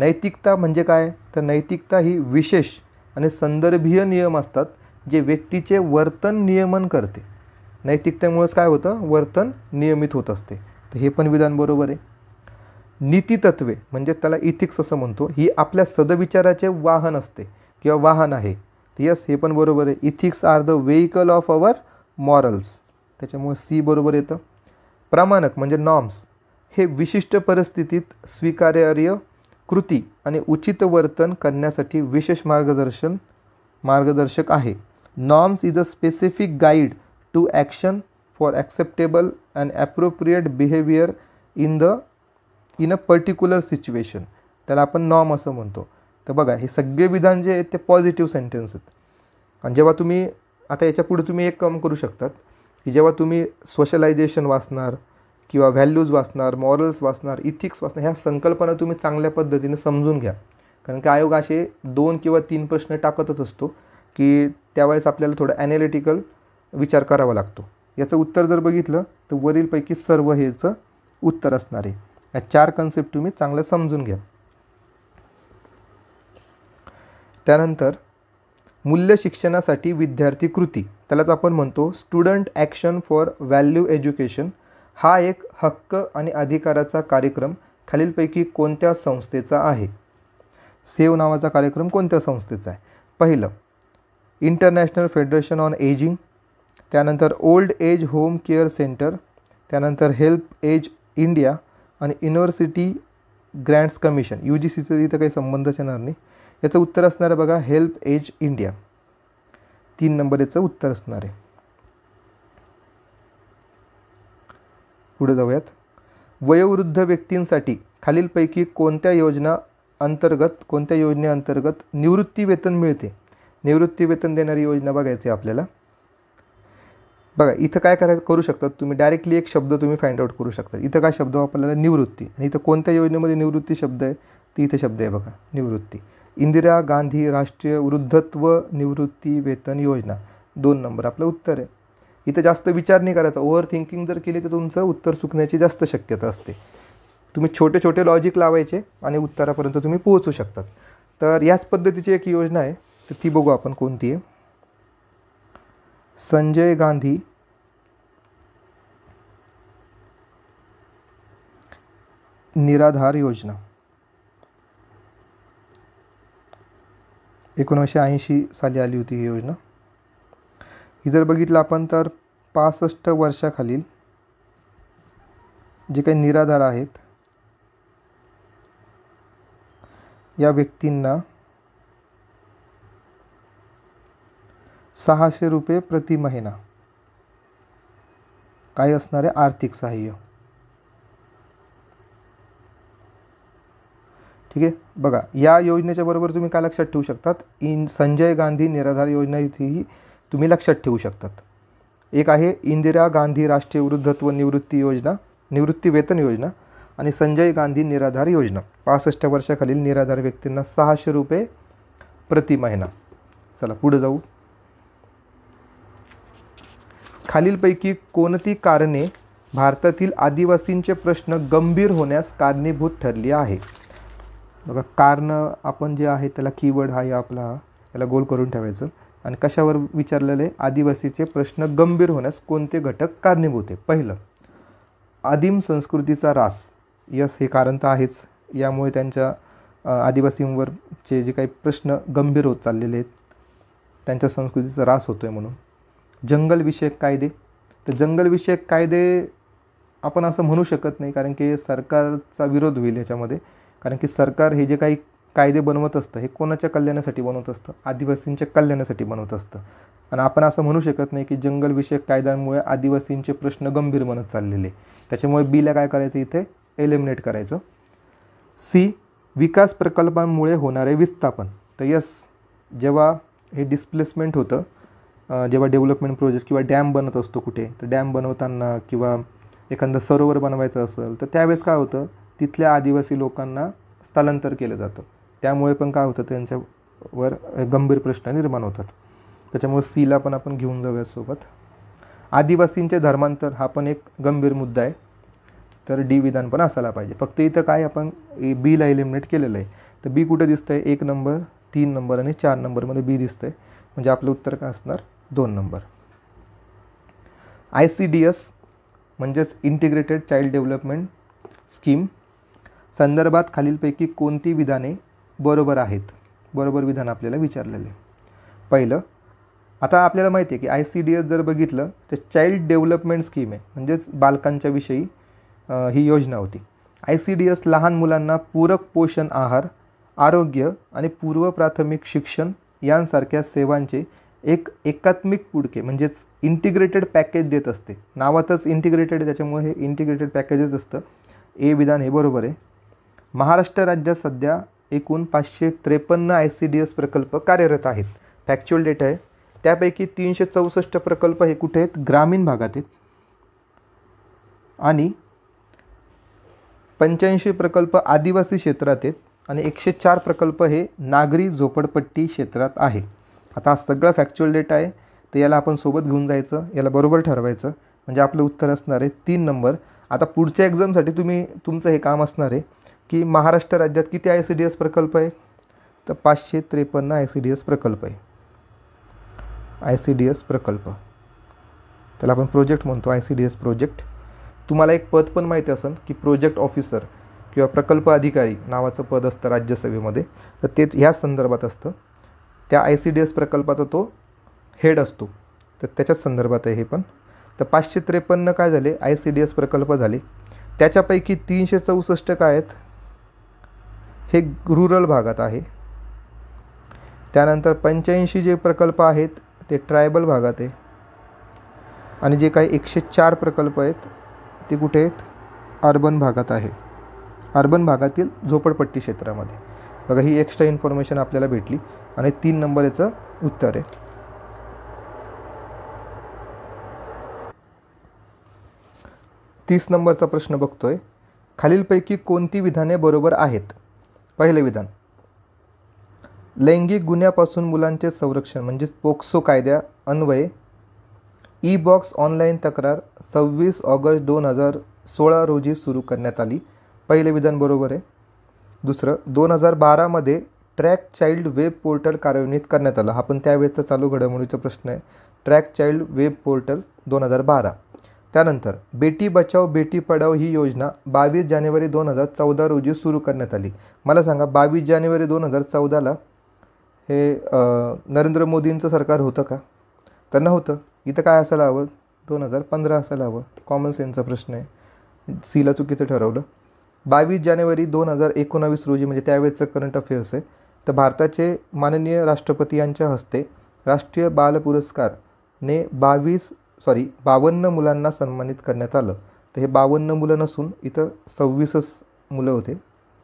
नैतिकता म्हणजे काय तर नैतिकता ही विशेष आणि संदर्भीय नियम असतात जे व्यक्तीचे वर्तन नियमन करते नैतिकतेमुळेच काय होतं वर्तन नियमित होत असते तर हे पण विधान बरोबर आहे नीतितत्वे म्हणजे त्याला इथिक्स असं म्हणतो ही आपल्या सदविचाराचे वाहन असते किंवा वाहन आहे तर यस हे पण बरोबर आहे ethics are the vehicle of our morals त्याच्यामुळे सी बरोबर येतं प्रमाणक म्हणजे नॉर्म्स हे विशिष्ट परिस्थितीत स्वीकार्य कृती आणि उचित वर्तन करण्यासाठी विशेष मार्गदर्शन मार्गदर्शक आहे norms is a specific guide to action for acceptable and appropriate behaviour in the in a particular situation त्याला आपण नॉम असं म्हणतो तर बघा हे सगळे विधान जे आहेत ते पॉझिटिव्ह सेंटेन्स आहेत आणि जेव्हा तुम्ही आता याच्यापुढे तुम्ही एक काम करू शकतात की जेव्हा तुम्ही सोशलायझेशन वाचणार किंवा व्हॅल्यूज वाचणार मॉरल्स वाचणार इथिक्स वाचणार ह्या संकल्पना तुम्ही चांगल्या पद्धतीने समजून घ्या कारण की आयोग असे दोन किंवा तीन प्रश्न टाकतच असतो की त्यावेळेस आपल्याला थोडं ॲनालिटिकल विचार करावा लागतो याचं उत्तर जर बघितलं तर वरीलपैकी सर्व हेचं उत्तर असणार आहे या चार कन्सेप्ट तुम्ही चांगलं समजून घ्या त्यानंतर मूल्य शिक्षणासाठी विद्यार्थी कृती त्यालाच आपण म्हणतो student action for value education हा एक हक्क आणि अधिकाराचा कार्यक्रम खालीलपैकी कोणत्या संस्थेचा आहे सेव नावाचा कार्यक्रम कोणत्या संस्थेचा आहे पहिलं इंटरनॅशनल फेडरेशन ऑन एजिंग त्यानंतर old age home care centre त्यानंतर हेल्प एज इंडिया आणि University Grants Commission U G सीचं तिथं काही संबंधच येणार नाही याचं उत्तर असणार आहे बघा हेल्प एज इंडिया तीन नंबर याचं उत्तर असणार आहे पुढे जाऊयात वयोवृद्ध व्यक्तींसाठी खालीलपैकी कोणत्या योजना अंतर्गत कोणत्या योजनेअंतर्गत निवृत्ती वेतन मिळते निवृत्ती वेतन देणारी योजना बघायची आपल्याला बघा इथं काय करायचं करू शकतात तुम्ही डायरेक्टली एक शब्द तुम्ही फाइंड आउट करू शकता इथं काय शब्द वापरलेला निवृत्ती आणि इथं कोणत्या योजनेमध्ये निवृत्ती शब्द आहे ती इथं शब्द आहे बघा निवृत्ती इंदिरा गांधी राष्ट्रीय वृद्धत्व निवृत्ती वेतन योजना दोन नंबर आपलं उत्तर आहे इथं जास्त विचार नाही करायचा ओव्हर थिंकिंग जर केली तर तुमचं उत्तर चुकण्याची जास्त शक्यता असते तुम्ही छोटे छोटे लॉजिक लावायचे आणि उत्तरापर्यंत तुम्ही पोहोचू शकतात तर याच पद्धतीची एक योजना आहे तर ती बघू आपण कोणती आहे संजय गांधी निराधार योजना एकोणीसशे ऐंशी साली आली होती ही योजना ही जर बघितलं आपण तर पासष्ट वर्षाखालील जे काही निराधार आहेत या व्यक्तींना सहाशे रुपये प्रति महिना काय असणारे आर्थिक सहाय्य ठीक आहे बघा या योजनेच्या बरोबर तुम्ही काय लक्षात ठेवू शकतात इन संजय गांधी निराधार योजना इथेही तुम्ही लक्षात ठेवू शकतात एक आहे इंदिरा गांधी राष्ट्रीय वृद्धत्व निवृत्ती योजना निवृत्ती वेतन योजना आणि संजय गांधी निराधार योजना पासष्ट वर्षाखालील निराधार व्यक्तींना सहाशे रुपये प्रति महिना चला पुढे जाऊ खालीलपैकी कोणती कारणे भारतातील आदिवासींचे प्रश्न गंभीर होण्यास कारणीभूत ठरली आहे बघा कारण आपण जे आहे त्याला कीवर्ड हा या आपला त्याला गोल करून ठेवायचं आणि कशावर विचारलेले आदिवासीचे प्रश्न गंभीर होण्यास कोणते घटक कारणीभूत आहे पहिलं आदिम संस्कृतीचा रास यस हे कारण तर आहेच यामुळे त्यांच्या आदिवासींवरचे जे काही प्रश्न गंभीर होत चाललेले आहेत त्यांच्या संस्कृतीचा रास होतो आहे म्हणून जंगलविषयक कायदे तर जंगलविषयक कायदे आपण असं म्हणू शकत नाही कारण की सरकारचा विरोध होईल याच्यामध्ये कारण की सरकार हे जे काही कायदे बनवत असतं हे कोणाच्या कल्याणासाठी बनवत असतं आदिवासींच्या कल्याणासाठी बनवत असतं आणि आपण असं म्हणू शकत नाही की जंगलविषयक कायद्यांमुळे आदिवासींचे प्रश्न गंभीर बनत चाललेले त्याच्यामुळे बीला काय करायचं इथे एलिमिनेट करायचं सी विकास प्रकल्पांमुळे होणारे विस्थापन तर यस जेव्हा हे डिस्प्लेसमेंट होतं जेव्हा डेव्हलपमेंट प्रोजेक्ट किंवा डॅम बनत असतो कुठे तर डॅम बनवताना किंवा एखादं सरोवर बनवायचं असेल तर त्यावेळेस काय होतं तिथल्या आदिवासी लोकांना स्थलांतर केलं जातं त्यामुळे पण काय होतं त्यांच्यावर गंभीर प्रश्न निर्माण होतात त्याच्यामुळे सीला पण आपण घेऊन जाऊया सोबत आदिवासींचे धर्मांतर हा पण एक गंभीर मुद्दा आहे तर डी विधान पण असायला पाहिजे फक्त इथं काय आपण बीला एलिमिनेट केलेलं आहे तर बी कुठे दिसतं आहे एक नंबर तीन नंबर आणि चार नंबरमध्ये बी दिसतं आहे म्हणजे आपलं उत्तर काय असणार दोन number I C D S म्हणजेच इंटिग्रेटेड चाइल्ड डेव्हलपमेंट स्कीम संदर्भात खालीलपैकी कोणती विधाने बरोबर आहेत बरोबर विधान आपल्याला आहे पहिलं आता आपल्याला माहिती आहे की आय सी डी एस जर बघितलं तर चाइल्ड डेव्हलपमेंट स्कीम आहे म्हणजेच बालकांच्या विषयी ही योजना होती आय सी डी एस लहान मुलांना पूरक पोषण आहार आरोग्य आणि पूर्व प्राथमिक शिक्षण यांसारख्या सेवांचे एक एकात्मिक पुडके म्हणजेच इंटिग्रेटेड पॅकेज देत असते नावातच इंटिग्रेटेड त्याच्यामुळे हे इंटिग्रेटेड पॅकेजच असतं ए विधान हे बरोबर आहे महाराष्ट्र राज्यात सध्या एकूण पाचशे त्रेपन्न आय सी डी एस प्रकल्प कार्यरत आहेत फॅक्च्युअल डेटा आहे त्यापैकी तीनशे चौसष्ट प्रकल्प हे कुठे आहेत ग्रामीण भागात आहेत आणि पंच्याऐंशी प्रकल्प आदिवासी क्षेत्रात आहेत आणि एकशे चार प्रकल्प हे नागरी झोपडपट्टी क्षेत्रात आहे आता हा सगळा फॅक्च्युअल डेटा आहे तर याला आपण सोबत घेऊन जायचं याला बरोबर ठरवायचं म्हणजे आपलं उत्तर असणार आहे तीन नंबर आता पुढच्या एक्झामसाठी तुम्ही तुमचं हे काम असणार आहे की महाराष्ट्र राज्यात किती आय सी डी एस प्रकल्प आहे तर पाचशे त्रेपन्न आय सी डी एस प्रकल्प आहे आय सी डी एस प्रकल्प त्याला आपण प्रोजेक्ट म्हणतो I C D S project तुम्हाला एक पद पण माहिती असेल की प्रोजेक्ट ऑफिसर किंवा प्रकल्प अधिकारी नावाचं पद असतं राज्यसभेमध्ये तर तेच ह्याच संदर्भात असतं त्या आय सी डी एस प्रकल्पाचा तो हेड असतो तर त्याच्याच संदर्भात आहे हे पण तर पाचशे त्रेपन्न काय झाले आय सी डी एस प्रकल्प झाले त्याच्यापैकी तीनशे चौसष्ट काय आहेत हे रुरल भागात आहे त्यानंतर पंच्याऐंशी जे प्रकल्प आहेत ते ट्रायबल भागात आहे आणि जे काही एकशे चार प्रकल्प आहेत ते कुठे आहेत अर्बन भागात आहे अर्बन भागातील झोपडपट्टी क्षेत्रामध्ये बघा ही एक्स्ट्रा इन्फॉर्मेशन आपल्याला भेटली आणि तीन नंबर याचं उत्तर आहे तीस नंबरचा प्रश्न बघतोय खालीलपैकी कोणती विधाने बरोबर आहेत पहिले विधान लैंगिक गुन्ह्यापासून मुलांचे संरक्षण म्हणजेच पोक्सो कायद्या अन्वये ई बॉक्स ऑनलाईन तक्रार सव्वीस ऑगस्ट दोन हजार सोळा रोजी सुरू करण्यात आली पहिले विधान बरोबर आहे दुसरं दोन हजार बारामध्ये ट्रॅक चाइल्ड वेब पोर्टल कार्यान्वित करण्यात आलं हा पण त्यावेळेचा चालू घडामोडीचा प्रश्न आहे ट्रॅक चाइल्ड वेब पोर्टल दोन हजार बारा त्यानंतर बेटी बचाव बेटी पढाव ही योजना बावीस जानेवारी दोन हजार चौदा रोजी सुरू करण्यात आली मला सांगा बावीस जानेवारी दोन हजार चौदाला हे नरेंद्र मोदींचं सरकार होतं का तर नव्हतं इथं काय असायला हवं दोन हजार पंधरा असायला हवं कॉमन सेन्सचा प्रश्न आहे सीला चुकीचं ठरवलं बावीस जानेवारी दोन हजार एकोणावीस रोजी म्हणजे त्यावेळेचं करंट अफेअर्स आहे तर भारताचे माननीय राष्ट्रपती यांच्या हस्ते राष्ट्रीय बाल पुरस्कारने बावीस सॉरी बावन्न मुलांना सन्मानित करण्यात आलं तर हे बावन्न मुलं नसून इथं सव्वीसच मुलं होते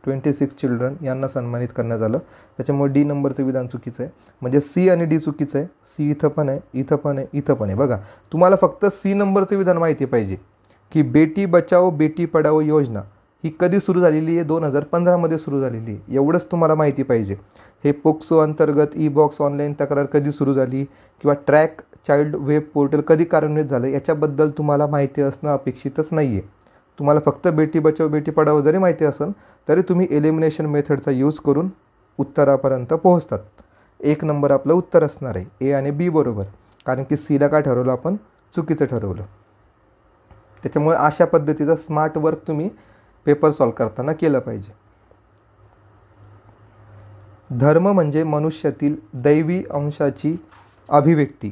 ट्वेंटी सिक्स चिल्ड्रन यांना सन्मानित करण्यात आलं त्याच्यामुळे डी नंबरचं विधान चुकीचं आहे म्हणजे सी आणि डी चुकीचं आहे सी इथं पण आहे इथं पण आहे इथं पण आहे बघा तुम्हाला फक्त सी नंबरचं विधान माहिती पाहिजे की बेटी बचाओ बेटी पढाओ योजना ही कधी सुरू झालेली आहे दोन हजार पंधरामध्ये सुरू झालेली आहे एवढंच तुम्हाला माहिती पाहिजे हे पोक्सो अंतर्गत ई बॉक्स ऑनलाईन तक्रार कधी सुरू झाली किंवा ट्रॅक चाइल्ड वेब पोर्टल कधी कार्यान्वित झालं याच्याबद्दल तुम्हाला माहिती असणं अपेक्षितच नाही आहे तुम्हाला फक्त बेटी बचाव बेटी पढाव जरी माहिती असेल तरी तुम्ही एलिमिनेशन मेथडचा यूज करून उत्तरापर्यंत पोहोचतात एक नंबर आपलं उत्तर असणार आहे ए आणि बी बरोबर कारण की सीला काय ठरवलं आपण चुकीचं ठरवलं त्याच्यामुळे अशा पद्धतीचा स्मार्ट वर्क तुम्ही पेपर सॉल्व करताना केलं पाहिजे धर्म म्हणजे मनुष्यातील दैवी अंशाची अभिव्यक्ती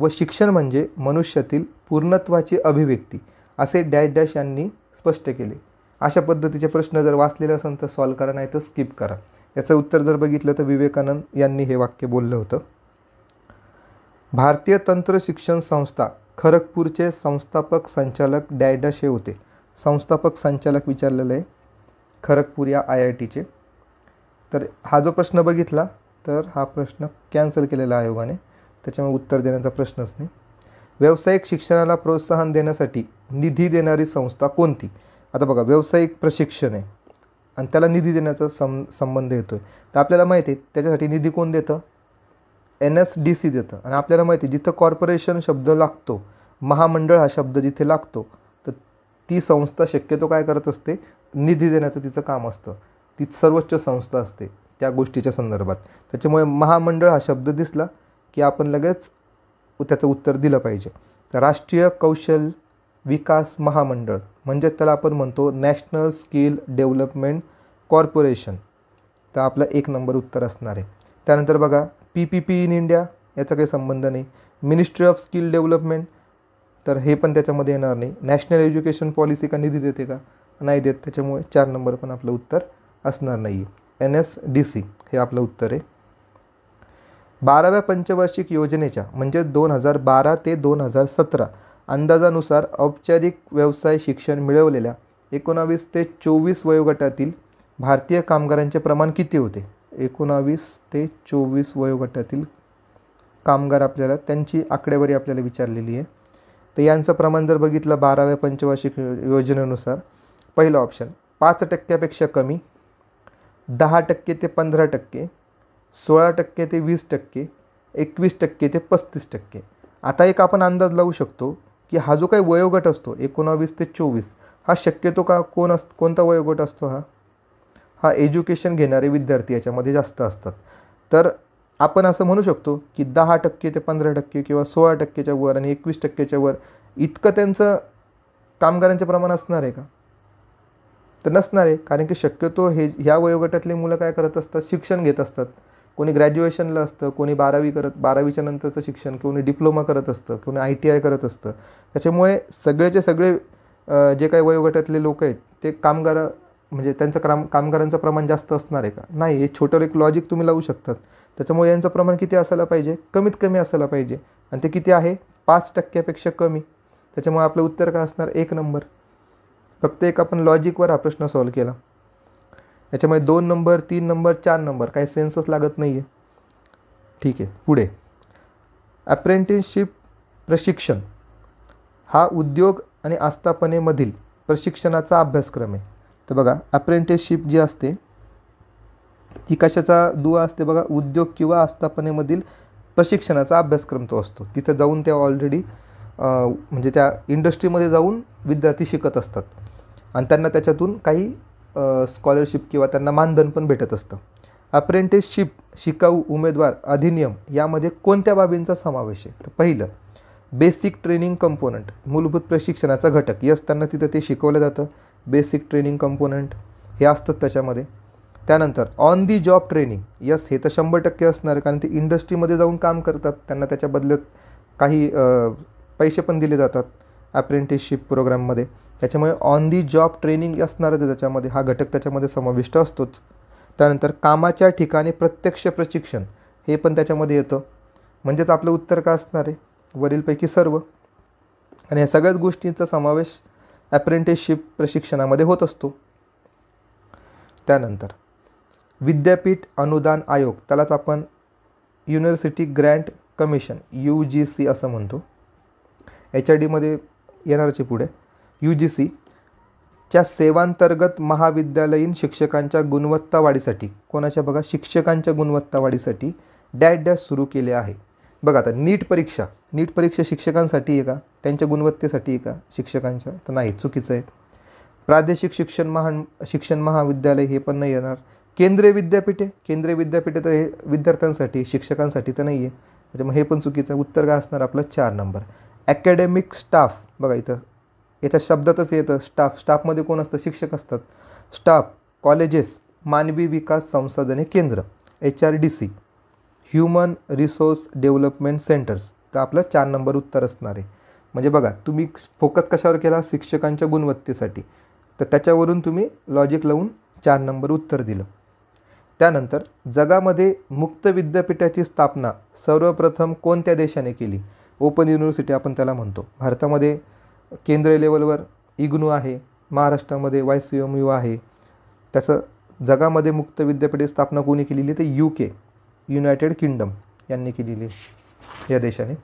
व शिक्षण म्हणजे मनुष्यातील पूर्णत्वाची अभिव्यक्ती असे डॅश डॅश यांनी स्पष्ट केले अशा पद्धतीचे प्रश्न जर वाचलेले असेल तर सॉल्व करा नाही तर स्किप करा याचं उत्तर जर बघितलं तर विवेकानंद यांनी हे वाक्य बोललं होतं भारतीय तंत्र शिक्षण संस्था खरगपूरचे संस्थापक संचालक डॅश हे होते संस्थापक संचालक विचारलेले खरगपूर या आय आय टीचे तर हा जो प्रश्न बघितला तर हा प्रश्न कॅन्सल केलेला आयोगाने त्याच्यामुळे उत्तर देण्याचा प्रश्नच नाही व्यावसायिक शिक्षणाला प्रोत्साहन देण्यासाठी निधी देणारी संस्था कोणती आता बघा व्यावसायिक प्रशिक्षण आहे आणि त्याला निधी देण्याचा सं संबंध येतो आहे तर आपल्याला माहिती आहे त्याच्यासाठी निधी कोण देतं एन एस डी सी देतं आणि आपल्याला माहिती आहे जिथं कॉर्पोरेशन शब्द लागतो महामंडळ हा शब्द जिथे लागतो तर ती संस्था शक्यतो काय करत असते निधी देण्याचं तिचं काम असतं ती सर्वोच्च संस्था असते त्या गोष्टीच्या संदर्भात त्याच्यामुळे महामंडळ हा शब्द दिसला की आपण लगेच त्याचं उत्तर दिलं पाहिजे तर राष्ट्रीय कौशल विकास महामंडळ म्हणजेच त्याला आपण म्हणतो नॅशनल स्किल डेव्हलपमेंट कॉर्पोरेशन तर आपलं एक नंबर उत्तर असणार आहे त्यानंतर बघा P P P in India याचा काही संबंध नाही मिनिस्ट्री ऑफ स्किल डेव्हलपमेंट तर हे पण त्याच्यामध्ये येणार नाही नॅशनल एज्युकेशन पॉलिसी का निधी देते का नाही देत त्याच्यामुळे चार नंबर पण आपलं उत्तर असणार नाही एन एस डी सी हे आपलं उत्तर आहे बाराव्या पंचवार्षिक योजनेच्या म्हणजे दोन हजार बारा ते दोन हजार सतरा अंदाजानुसार औपचारिक व्यवसाय शिक्षण मिळवलेल्या एकोणावीस ते चोवीस वयोगटातील भारतीय कामगारांचे प्रमाण किती होते एकोणावीस ते चोवीस वयोगटातील कामगार आपल्याला त्यांची आकडेवारी आपल्याला विचारलेली आहे तर यांचं प्रमाण जर बघितलं बाराव्या पंचवार्षिक योजनेनुसार पहिलं ऑप्शन पाच टक्क्यापेक्षा कमी दहा टक्के ते पंधरा टक्के सोळा टक्के ते वीस टक्के एकवीस टक्के ते पस्तीस टक्के आता एक आपण अंदाज लावू शकतो की हा जो काही वयोगट असतो एकोणावीस ते चोवीस हा शक्यतो का कोण अस कोणता वयोगट असतो हा हा एज्युकेशन घेणारे विद्यार्थी याच्यामध्ये जास्त असतात तर आपण असं म्हणू शकतो की दहा टक्के ते पंधरा टक्के किंवा सोळा टक्केच्या वर आणि एकवीस टक्केच्या वर इतकं त्यांचं कामगारांचं प्रमाण असणार आहे का तर नसणार आहे कारण की शक्यतो हे ह्या वयोगटातले मुलं काय करत असतात शिक्षण घेत असतात कोणी ग्रॅज्युएशनला असतं कोणी बारावी करत बारावीच्या नंतरचं शिक्षण कोणी डिप्लोमा करत असतं कोणी आय टी आय करत असतं त्याच्यामुळे सगळेचे सगळे जे काही वयोगटातले लोक आहेत ते कामगार म्हणजे त्यांचं काम कामगारांचं प्रमाण जास्त असणार आहे का नाही हे छोटं एक लॉजिक तुम्ही लावू शकतात त्याच्यामुळे यांचं प्रमाण किती असायला पाहिजे कमीत कमी असायला पाहिजे आणि ते किती आहे पाच टक्क्यापेक्षा कमी त्याच्यामुळे आपलं उत्तर काय असणार एक नंबर फक्त एक आपण लॉजिकवर हा प्रश्न सॉल्व्ह केला याच्यामध्ये दोन नंबर तीन नंबर चार नंबर काही सेन्सच लागत नाही आहे ठीक आहे पुढे अप्रेंटिसशिप प्रशिक्षण हा उद्योग आणि आस्थापनेमधील प्रशिक्षणाचा अभ्यासक्रम आहे तर बघा अप्रेंटिसशिप जी असते ती कशाचा दुवा असते बघा उद्योग किंवा आस्थापनेमधील प्रशिक्षणाचा अभ्यासक्रम तो असतो तिथं जाऊन त्या ऑलरेडी म्हणजे त्या इंडस्ट्रीमध्ये जाऊन विद्यार्थी शिकत असतात आणि त्यांना त्याच्यातून काही स्कॉलरशिप किंवा त्यांना मानधन पण भेटत असतं अप्रेंटिसशिप शिकाऊ उमेदवार अधिनियम यामध्ये कोणत्या बाबींचा समावेश आहे तर पहिलं बेसिक ट्रेनिंग कंपोनंट मूलभूत प्रशिक्षणाचा घटक यस त्यांना तिथं ते शिकवलं जातं बेसिक ट्रेनिंग कंपोनंट हे असतात त्याच्यामध्ये त्यानंतर on the job training yes हे तर शंभर टक्के असणार कारण ते इंडस्ट्रीमध्ये जाऊन काम करतात त्यांना त्याच्या बदल्यात काही पैसे पण दिले जातात अप्रेंटिसशिप प्रोग्राममध्ये त्याच्यामुळे ऑन दी जॉब ट्रेनिंग असणारच आहे त्याच्यामध्ये हा घटक त्याच्यामध्ये समाविष्ट असतोच त्यानंतर कामाच्या ठिकाणी प्रत्यक्ष प्रशिक्षण हे पण त्याच्यामध्ये येतं म्हणजेच आपलं उत्तर का असणार आहे वरीलपैकी सर्व आणि या सगळ्याच गोष्टींचा समावेश अप्रेंटिसशिप प्रशिक्षणामध्ये होत असतो त्यानंतर विद्यापीठ अनुदान आयोग त्यालाच आपण University Grant Commission U G C असं म्हणतो एच आय डीमध्ये येणारचे पुढे यू जी सी च्या सेवांतर्गत महाविद्यालयीन शिक्षकांच्या गुणवत्ता वाढीसाठी कोणाच्या बघा शिक्षकांच्या गुणवत्ता वाढीसाठी डॅश डॅश सुरू केले आहे बघा आता नीट परीक्षा नीट परीक्षा शिक्षकांसाठी आहे का त्यांच्या गुणवत्तेसाठी आहे का शिक्षकांच्या तर नाही चुकीचं आहे प्रादेशिक शिक्षण महान शिक्षण महाविद्यालय हे पण नाही येणार केंद्रीय विद्यापीठे केंद्रीय विद्यापीठे तर हे विद्यार्थ्यांसाठी शिक्षकांसाठी तर नाही आहे मग हे पण चुकीचं उत्तर काय असणार आपलं चार नंबर ॲकॅडेमिक स्टाफ बघा इथं याच्या शब्दातच येतं स्टाफ स्टाफमध्ये कोण असतं शिक्षक असतात स्टाफ कॉलेजेस मानवी विकास संसाधने केंद्र H R D C human resource development centres तर आपलं चार नंबर उत्तर असणार आहे म्हणजे बघा तुम्ही फोकस कशावर केला शिक्षकांच्या गुणवत्तेसाठी तर त्याच्यावरून तुम्ही लॉजिक लावून चार नंबर उत्तर दिलं त्यानंतर जगामध्ये मुक्त विद्यापीठाची स्थापना सर्वप्रथम कोणत्या देशाने केली ओपन युनिव्हर्सिटी आपण त्याला म्हणतो भारतामध्ये केंद्र लेवलवर इग्नू आहे महाराष्ट्रामध्ये वाय सी एम यू आहे त्याचं जगामध्ये मुक्त विद्यापीठे स्थापना कोणी केलेली तर यू के युनायटेड किंगडम यांनी केलेली या देशाने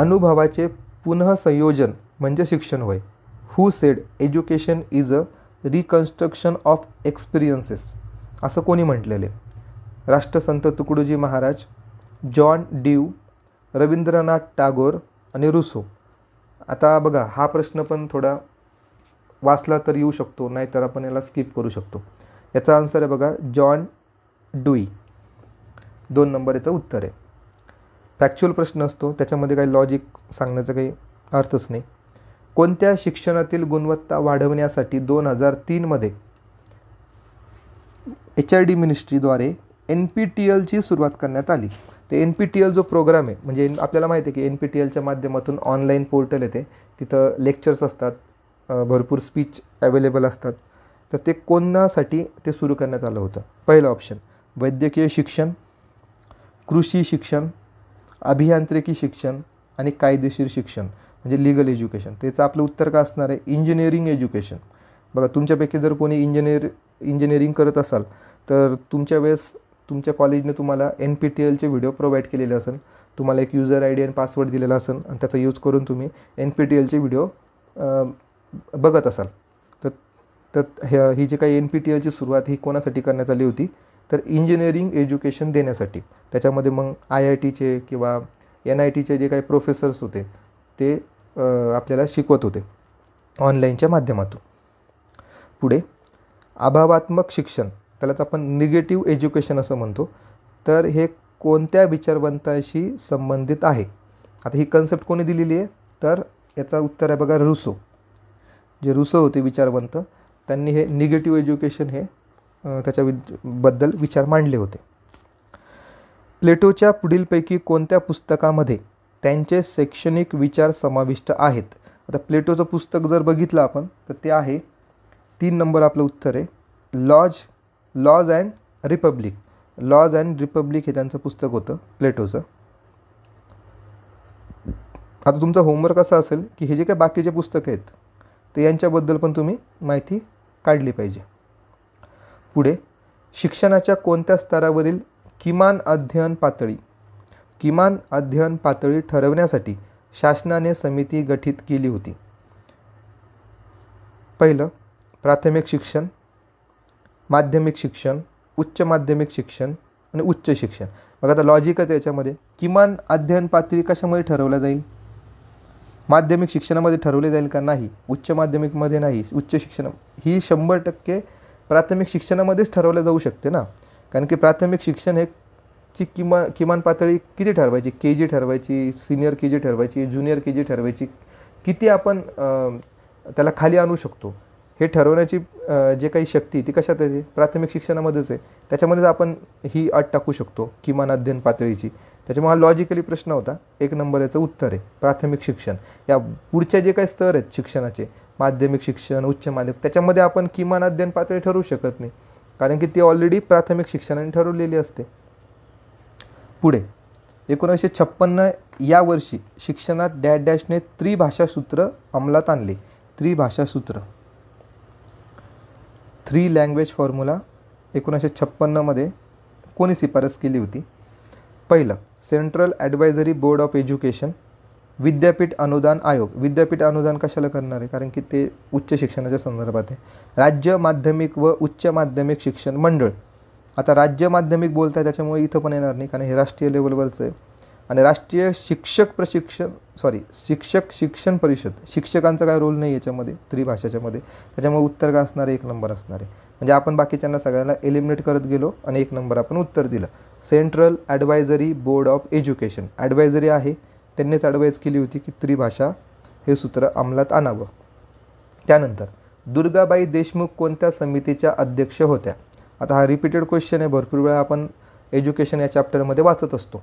अनुभवाचे पुनः संयोजन म्हणजे शिक्षण होय who said education is a reconstruction of experiences असं कोणी म्हटलेले राष्ट्रसंत तुकडोजी महाराज जॉन डीव रवींद्रनाथ टागोर आणि रुसो आता बघा हा प्रश्न पण थोडा वाचला तर येऊ शकतो नाहीतर आपण याला स्किप करू शकतो याचा आन्सर आहे बघा जॉन डुई दोन नंबर याचं उत्तर आहे फॅक्च्युअल प्रश्न असतो त्याच्यामध्ये काही लॉजिक सांगण्याचा काही अर्थच नाही कोणत्या शिक्षणातील गुणवत्ता वाढवण्यासाठी दोन हजार तीनमध्ये एच आर डी मिनिस्ट्रीद्वारे एन पी टी एलची सुरुवात करण्यात आली ते एन पी टी एल जो प्रोग्राम आहे म्हणजे आपल्याला माहिती आहे की एन पी टी एलच्या माध्यमातून ऑनलाईन पोर्टल येते तिथं लेक्चर्स असतात भरपूर स्पीच अवेलेबल असतात तर ते कोणासाठी ते सुरू करण्यात आलं होतं पहिलं ऑप्शन वैद्यकीय शिक्षण कृषी शिक्षण अभियांत्रिकी शिक्षण आणि कायदेशीर शिक्षण म्हणजे लिगल एज्युकेशन त्याचं आपलं उत्तर का असणार आहे इंजिनिअरिंग एज्युकेशन बघा तुमच्यापैकी जर कोणी इंजिनिअर इंजिनिअरिंग करत असाल तर तुमच्या वेळेस तुमच्या कॉलेजने तुम्हाला एन पी टी एलचे व्हिडिओ प्रोव्हाइड केलेले असेल तुम्हाला एक युजर आय डी आणि पासवर्ड दिलेला असेल आणि त्याचा यूज करून तुम्ही एन पी टी एलचे व्हिडिओ बघत असाल तर तर ह्या ही जी काही एन पी टी एलची सुरुवात ही कोणासाठी करण्यात आली होती तर इंजिनिअरिंग एज्युकेशन देण्यासाठी त्याच्यामध्ये मग आय आय टीचे किंवा एन आय टीचे जे काही प्रोफेसर्स होते ते आपल्याला शिकवत होते ऑनलाईनच्या माध्यमातून पुढे अभावात्मक शिक्षण त्यालाच आपण निगेटिव्ह एज्युकेशन असं म्हणतो तर हे कोणत्या विचारवंताशी संबंधित आहे आता ही कन्सेप्ट कोणी दिलेली आहे तर याचा उत्तर आहे बघा रुसो जे रुसो होते विचारवंत त्यांनी हे निगेटिव्ह एज्युकेशन हे त्याच्या बद्दल विचार मांडले होते प्लेटोच्या पुढीलपैकी कोणत्या पुस्तकामध्ये त्यांचे शैक्षणिक विचार समाविष्ट आहेत आता प्लेटोचं पुस्तक जर बघितलं आपण तर ते आहे तीन नंबर आपलं उत्तर आहे laws laws and republic laws and republic हे त्यांचं पुस्तक होतं प्लेटोचं आता तुमचा होमवर्क असा असेल की हे जे काही बाकीचे पुस्तकं आहेत ते यांच्याबद्दल पण तुम्ही माहिती काढली पाहिजे पुढे शिक्षणाच्या कोणत्या स्तरावरील किमान अध्ययन पातळी किमान अध्ययन पातळी ठरवण्यासाठी शासनाने समिती गठीत केली होती पहिलं प्राथमिक शिक्षण माध्यमिक शिक्षण उच्च माध्यमिक शिक्षण आणि उच्च शिक्षण मग आता लॉजिकच याच्यामध्ये किमान अध्ययन पातळी कशामध्ये ठरवलं जाईल माध्यमिक शिक्षणामध्ये ठरवले जाईल का नाही उच्च माध्यमिकमध्ये नाही उच्च शिक्षण ही शंभर टक्के प्राथमिक शिक्षणामध्येच ठरवलं जाऊ शकते ना कारण की प्राथमिक शिक्षण हे ची किमा किमान पातळी किती ठरवायची के जी ठरवायची सिनियर के जी ठरवायची ज्युनियर के जी ठरवायची किती आपण त्याला खाली आणू शकतो हे ठरवण्याची जे काही शक्ती ती कशात आहे प्राथमिक शिक्षणामध्येच आहे त्याच्यामध्येच आपण ही अट टाकू शकतो किमान अध्ययन पातळीची त्याच्यामुळे हा लॉजिकली प्रश्न होता एक नंबर याचं उत्तर आहे प्राथमिक शिक्षण या पुढच्या जे काही स्तर आहेत शिक्षणाचे माध्यमिक शिक्षण उच्च माध्यमिक त्याच्यामध्ये आपण किमान अध्ययन पातळी ठरवू शकत नाही कारण की ती ऑलरेडी प्राथमिक शिक्षणाने ठरवलेली असते पुढे एकोणीसशे छप्पन्न या वर्षी शिक्षणात डॅश डॅशने त्रिभाषासूत्र अंमलात आणले त्रिभाषासूत्र थ्री लँग्वेज फॉर्म्युला एकोणीसशे छप्पन्नमध्ये कोणी शिफारस केली होती पहिलं Central Advisory Board of Education विद्यापीठ अनुदान आयोग विद्यापीठ अनुदान कशाला करणार आहे कारण की ते उच्च शिक्षणाच्या संदर्भात आहे राज्य माध्यमिक व उच्च माध्यमिक शिक्षण मंडळ आता राज्य माध्यमिक बोलत आहे त्याच्यामुळे इथं पण येणार नाही कारण हे राष्ट्रीय लेवलवरचं आहे आणि राष्ट्रीय शिक्षक प्रशिक्षण सॉरी शिक्षक शिक्षण परिषद शिक्षकांचा काय रोल नाही याच्यामध्ये त्रिभाषेच्यामध्ये त्याच्यामुळे उत्तर काय असणार आहे एक नंबर असणार आहे म्हणजे आपण बाकीच्यांना सगळ्यांना एलिमिनेट करत गेलो आणि एक नंबर आपण उत्तर दिलं Central Advisory Board of Education advisory आहे त्यांनीच ॲडवाईज केली होती की त्रिभाषा हे सूत्र अंमलात आणावं त्यानंतर दुर्गाबाई देशमुख कोणत्या समितीच्या अध्यक्ष होत्या आता हा रिपीटेड क्वेश्चन आहे भरपूर वेळा आपण एज्युकेशन या चॅप्टरमध्ये वाचत असतो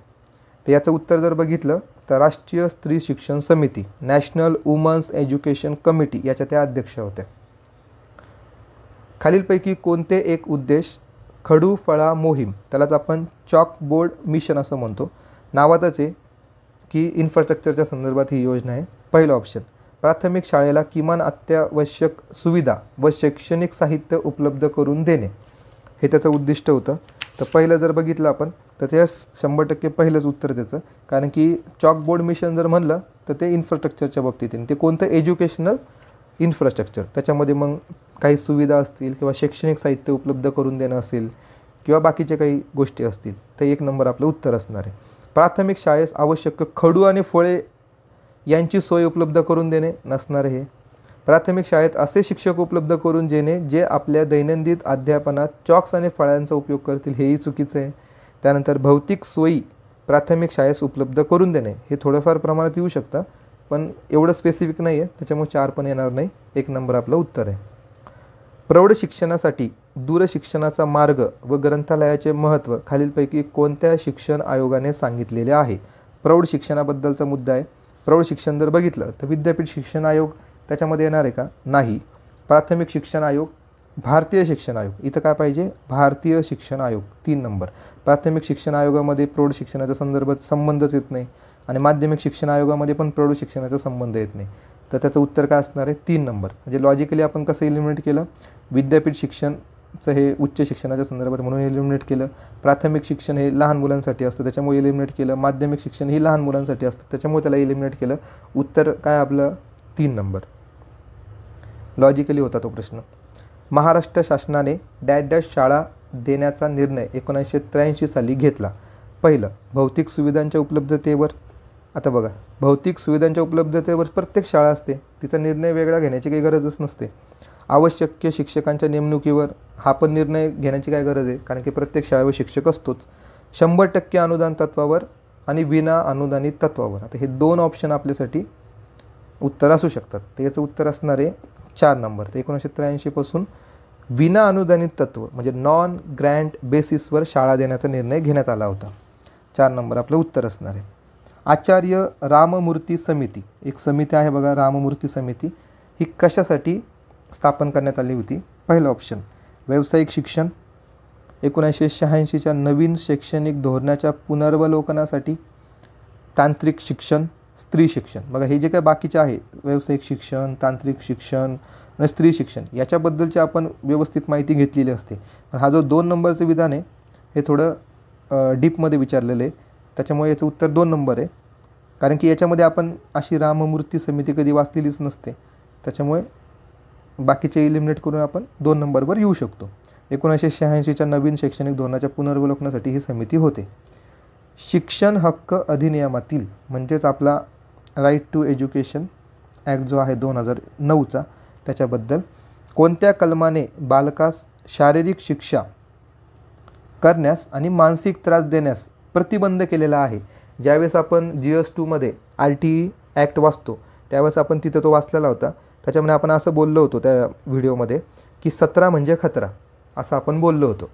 तर याचं उत्तर जर बघितलं तर राष्ट्रीय स्त्री शिक्षण समिती नॅशनल वुमन्स एज्युकेशन कमिटी याच्या त्या अध्यक्ष होत्या खालीलपैकी कोणते एक उद्देश खडू फळा मोहीम त्यालाच आपण चॉकबोर्ड मिशन असं म्हणतो नावातच आहे की इन्फ्रास्ट्रक्चरच्या संदर्भात ही योजना आहे पहिलं ऑप्शन प्राथमिक शाळेला किमान अत्यावश्यक सुविधा व शैक्षणिक साहित्य उपलब्ध करून देणे हे त्याचं उद्दिष्ट होतं तर पहिलं जर बघितलं आपण तर ते शंभर टक्के पहिलंच उत्तर त्याचं कारण की चॉकबोर्ड मिशन जर म्हणलं तर ते इन्फ्रास्ट्रक्चरच्या बाबतीत येईल ते कोणतं एज्युकेशनल इन्फ्रास्ट्रक्चर त्याच्यामध्ये मग काही सुविधा असतील किंवा शैक्षणिक साहित्य उपलब्ध करून देणं असेल किंवा बाकीच्या काही गोष्टी असतील तर एक नंबर आपलं उत्तर असणार आहे प्राथमिक शाळेस आवश्यक खडू आणि फळे यांची सोय उपलब्ध करून देणे नसणार हे प्राथमिक शाळेत असे शिक्षक उपलब्ध करून देणे जे आपल्या दैनंदिन अध्यापनात चॉक्स आणि फळ्यांचा उपयोग करतील हेही चुकीचं आहे त्यानंतर भौतिक सोयी प्राथमिक शाळेस उपलब्ध करून देणे हे थोडंफार प्रमाणात येऊ शकतं पण एवढं स्पेसिफिक नाही आहे त्याच्यामुळे चार पण येणार नाही एक नंबर आपलं उत्तर आहे प्रौढ शिक्षणासाठी दूरशिक्षणाचा मार्ग व ग्रंथालयाचे महत्त्व खालीलपैकी कोणत्या शिक्षण आयोगाने सांगितलेले आहे प्रौढ शिक्षणाबद्दलचा मुद्दा आहे प्रौढ शिक्षण जर बघितलं तर विद्यापीठ शिक्षण आयोग त्याच्यामध्ये येणार आहे का नाही प्राथमिक शिक्षण आयोग भारतीय शिक्षण आयोग इथं काय पाहिजे भारतीय शिक्षण आयोग तीन नंबर प्राथमिक शिक्षण आयोगामध्ये प्रौढ शिक्षणाच्या संदर्भात संबंधच येत नाही आणि माध्यमिक शिक्षण आयोगामध्ये पण प्रौढ शिक्षणाचा संबंध येत नाही तर त्याचं उत्तर काय असणार आहे तीन नंबर म्हणजे लॉजिकली आपण कसं इलिमिनेट केलं विद्यापीठ शिक्षणचं हे उच्च शिक्षणाच्या संदर्भात म्हणून इलिमिनेट केलं प्राथमिक शिक्षण हे लहान मुलांसाठी असतं त्याच्यामुळे इलिमिनेट केलं माध्यमिक शिक्षण ही लहान मुलांसाठी असतं त्याच्यामुळे त्याला इलिमिनेट केलं उत्तर काय आपलं तीन नंबर लॉजिकली होता तो प्रश्न महाराष्ट्र शासनाने डॅश डॅश शाळा देण्याचा निर्णय एकोणीसशे त्र्याऐंशी साली घेतला पहिलं भौतिक सुविधांच्या उपलब्धतेवर आता बघा भौतिक सुविधांच्या उपलब्धतेवर प्रत्येक शाळा असते तिचा निर्णय वेगळा घेण्याची काही गरजच नसते आवश्यक शिक्षकांच्या नेमणुकीवर हा पण निर्णय घेण्याची काय गरज आहे कारण की प्रत्येक शाळेवर शिक्षक असतोच शंभर टक्के अनुदान तत्वावर आणि विना अनुदानित तत्वावर आता हे दोन ऑप्शन आपल्यासाठी उत्तर असू शकतात त्याचं उत्तर असणारे चार नंबर तर एकोणीसशे त्र्याऐंशीपासून विना अनुदानित तत्त्व म्हणजे नॉन ग्रँट बेसिसवर शाळा देण्याचा निर्णय घेण्यात आला होता चार नंबर आपलं उत्तर असणार आहे आचार्य राममूर्ती समिती एक समिती आहे बघा राममूर्ती समिती ही कशासाठी स्थापन करण्यात आली होती पहिलं ऑप्शन व्यावसायिक शिक्षण एकोणीसशे शहाऐंशीच्या नवीन शैक्षणिक धोरणाच्या पुनर्वलोकनासाठी तांत्रिक शिक्षण स्त्री शिक्षण बघा हे जे काय बाकीचे आहे व्यावसायिक शिक्षण तांत्रिक शिक्षण आणि स्त्री शिक्षण याच्याबद्दलची आपण व्यवस्थित माहिती घेतलेली असते पण हा जो दोन नंबरचं विधान आहे हे थोडं डीपमध्ये विचारलेलं आहे त्याच्यामुळे याचं उत्तर दोन नंबर आहे कारण की याच्यामध्ये आपण अशी राममूर्ती समिती कधी वाचलेलीच नसते त्याच्यामुळे बाकीचे इलिमिनेट करून आपण दोन नंबरवर येऊ शकतो एकोणीसशे शहाऐंशीच्या नवीन शैक्षणिक धोरणाच्या पुनर्वलोकनासाठी ही समिती होते शिक्षण हक्क अधिनियमातील म्हणजेच आपला राईट टू एज्युकेशन ॲक्ट जो आहे दोन हजार नऊचा त्याच्याबद्दल कोणत्या कलमाने बालकास शारीरिक शिक्षा करण्यास आणि मानसिक त्रास देण्यास प्रतिबंध केलेला आहे ज्यावेळेस आपण जी एस टूमध्ये आर टी ई ॲक्ट वाचतो त्यावेळेस आपण तिथं तो वाचलेला होता त्याच्यामुळे आपण असं बोललो होतो त्या व्हिडिओमध्ये की सतरा म्हणजे खतरा असं आपण बोललो होतो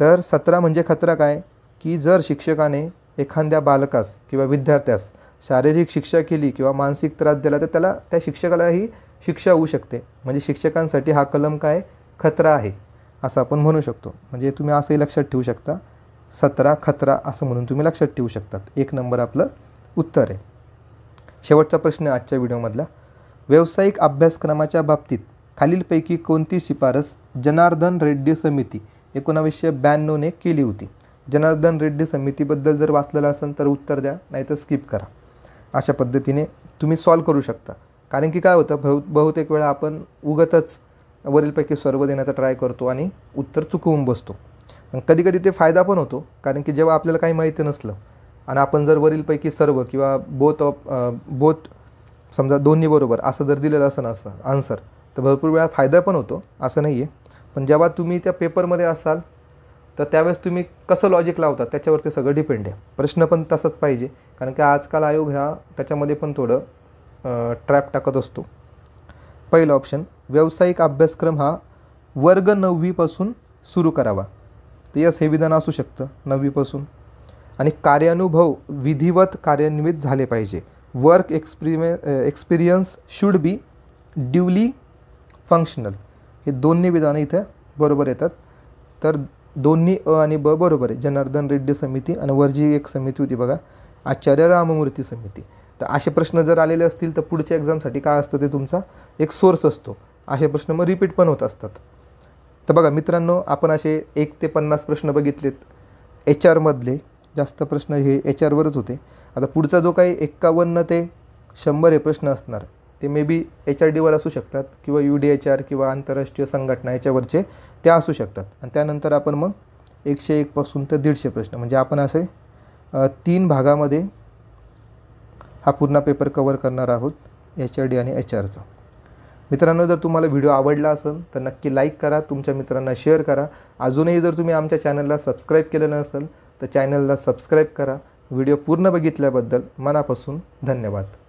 तर सतरा म्हणजे खतरा काय की जर शिक्षकाने एखाद्या बालकास किंवा विद्यार्थ्यास शारीरिक शिक्षा केली किंवा मानसिक त्रास दिला तर त्याला त्या शिक्षकालाही शिक्षा होऊ शकते म्हणजे शिक्षकांसाठी हा कलम काय खतरा आहे असं आपण म्हणू शकतो म्हणजे तुम्ही असंही लक्षात ठेवू शकता सतरा खतरा असं म्हणून तुम्ही लक्षात ठेवू शकतात एक नंबर आपलं उत्तर आहे शेवटचा प्रश्न आजच्या व्हिडिओमधला व्यावसायिक अभ्यासक्रमाच्या बाबतीत खालीलपैकी कोणती शिफारस जनार्दन रेड्डी समिती एकोणावीसशे ब्याण्णवने केली होती जनार्दन रेड्डी समितीबद्दल जर वाचलेलं असेल तर उत्तर द्या नाहीतर स्किप करा अशा पद्धतीने तुम्ही सॉल्व करू शकता कारण की काय होतं बहु बहुतेक वेळा आपण उगतच वरीलपैकी सर्व देण्याचा ट्राय करतो आणि उत्तर चुकवून बसतो कधी कधी ते फायदा पण होतो कारण की जेव्हा आपल्याला काही माहिती नसलं आणि आपण जर वरीलपैकी सर्व किंवा बोथ ऑफ बोथ समजा दोन्ही बरोबर असं जर दिलेलं असं असं आन्सर तर भरपूर वेळा फायदा पण होतो असं नाही आहे पण जेव्हा तुम्ही त्या पेपरमध्ये असाल तर त्यावेळेस तुम्ही कसं लॉजिक लावता त्याच्यावरती सगळं डिपेंड आहे प्रश्न पण तसाच पाहिजे कारण की आजकाल आयोग ह्या त्याच्यामध्ये पण थोडं ट्रॅप टाकत असतो पहिलं ऑप्शन व्यावसायिक अभ्यासक्रम हा वर्ग नववीपासून सुरू करावा तर यस हे विधान असू शकतं नववीपासून आणि कार्यानुभव विधिवत कार्यान्वित झाले पाहिजे वर्क एक्सपिरिमे experience should be duly functional हे दोन्ही विधानं इथं बरोबर येतात तर दोन्ही अ आणि ब बरोबर आहे जनार्दन रेड्डी समिती आणि वरजी एक समिती होती बघा आचार्य राममूर्ती समिती तर असे प्रश्न जर आलेले असतील तर पुढच्या एक्झामसाठी काय असतं ते तुमचा एक सोर्स असतो असे प्रश्न मग रिपीट पण होत असतात तर बघा मित्रांनो आपण असे एक ते पन्नास प्रश्न बघितलेत एच आरमधले जास्त प्रश्न हे एच आरवरच होते आता पुढचा जो काही एक्कावन्न ते शंभर हे प्रश्न असणार ते मे बी एच आर डीवर असू शकतात किंवा यू डी एच आर किंवा आंतरराष्ट्रीय संघटना याच्यावरचे त्या असू शकतात आणि त्यानंतर आपण मग एकशे एकपासून तर दीडशे प्रश्न म्हणजे आपण असे तीन भागामध्ये हा पूर्ण पेपर कवर करणार आहोत एच आर डी आणि एच आरचा मित्रांनो जर तुम्हाला व्हिडिओ आवडला असेल तर नक्की लाईक करा तुमच्या मित्रांना शेअर करा अजूनही जर तुम्ही आमच्या चॅनलला सबस्क्राईब केलं नसेल तर चॅनलला सबस्क्राईब करा व्हिडिओ पूर्ण बघितल्याबद्दल मनापासून धन्यवाद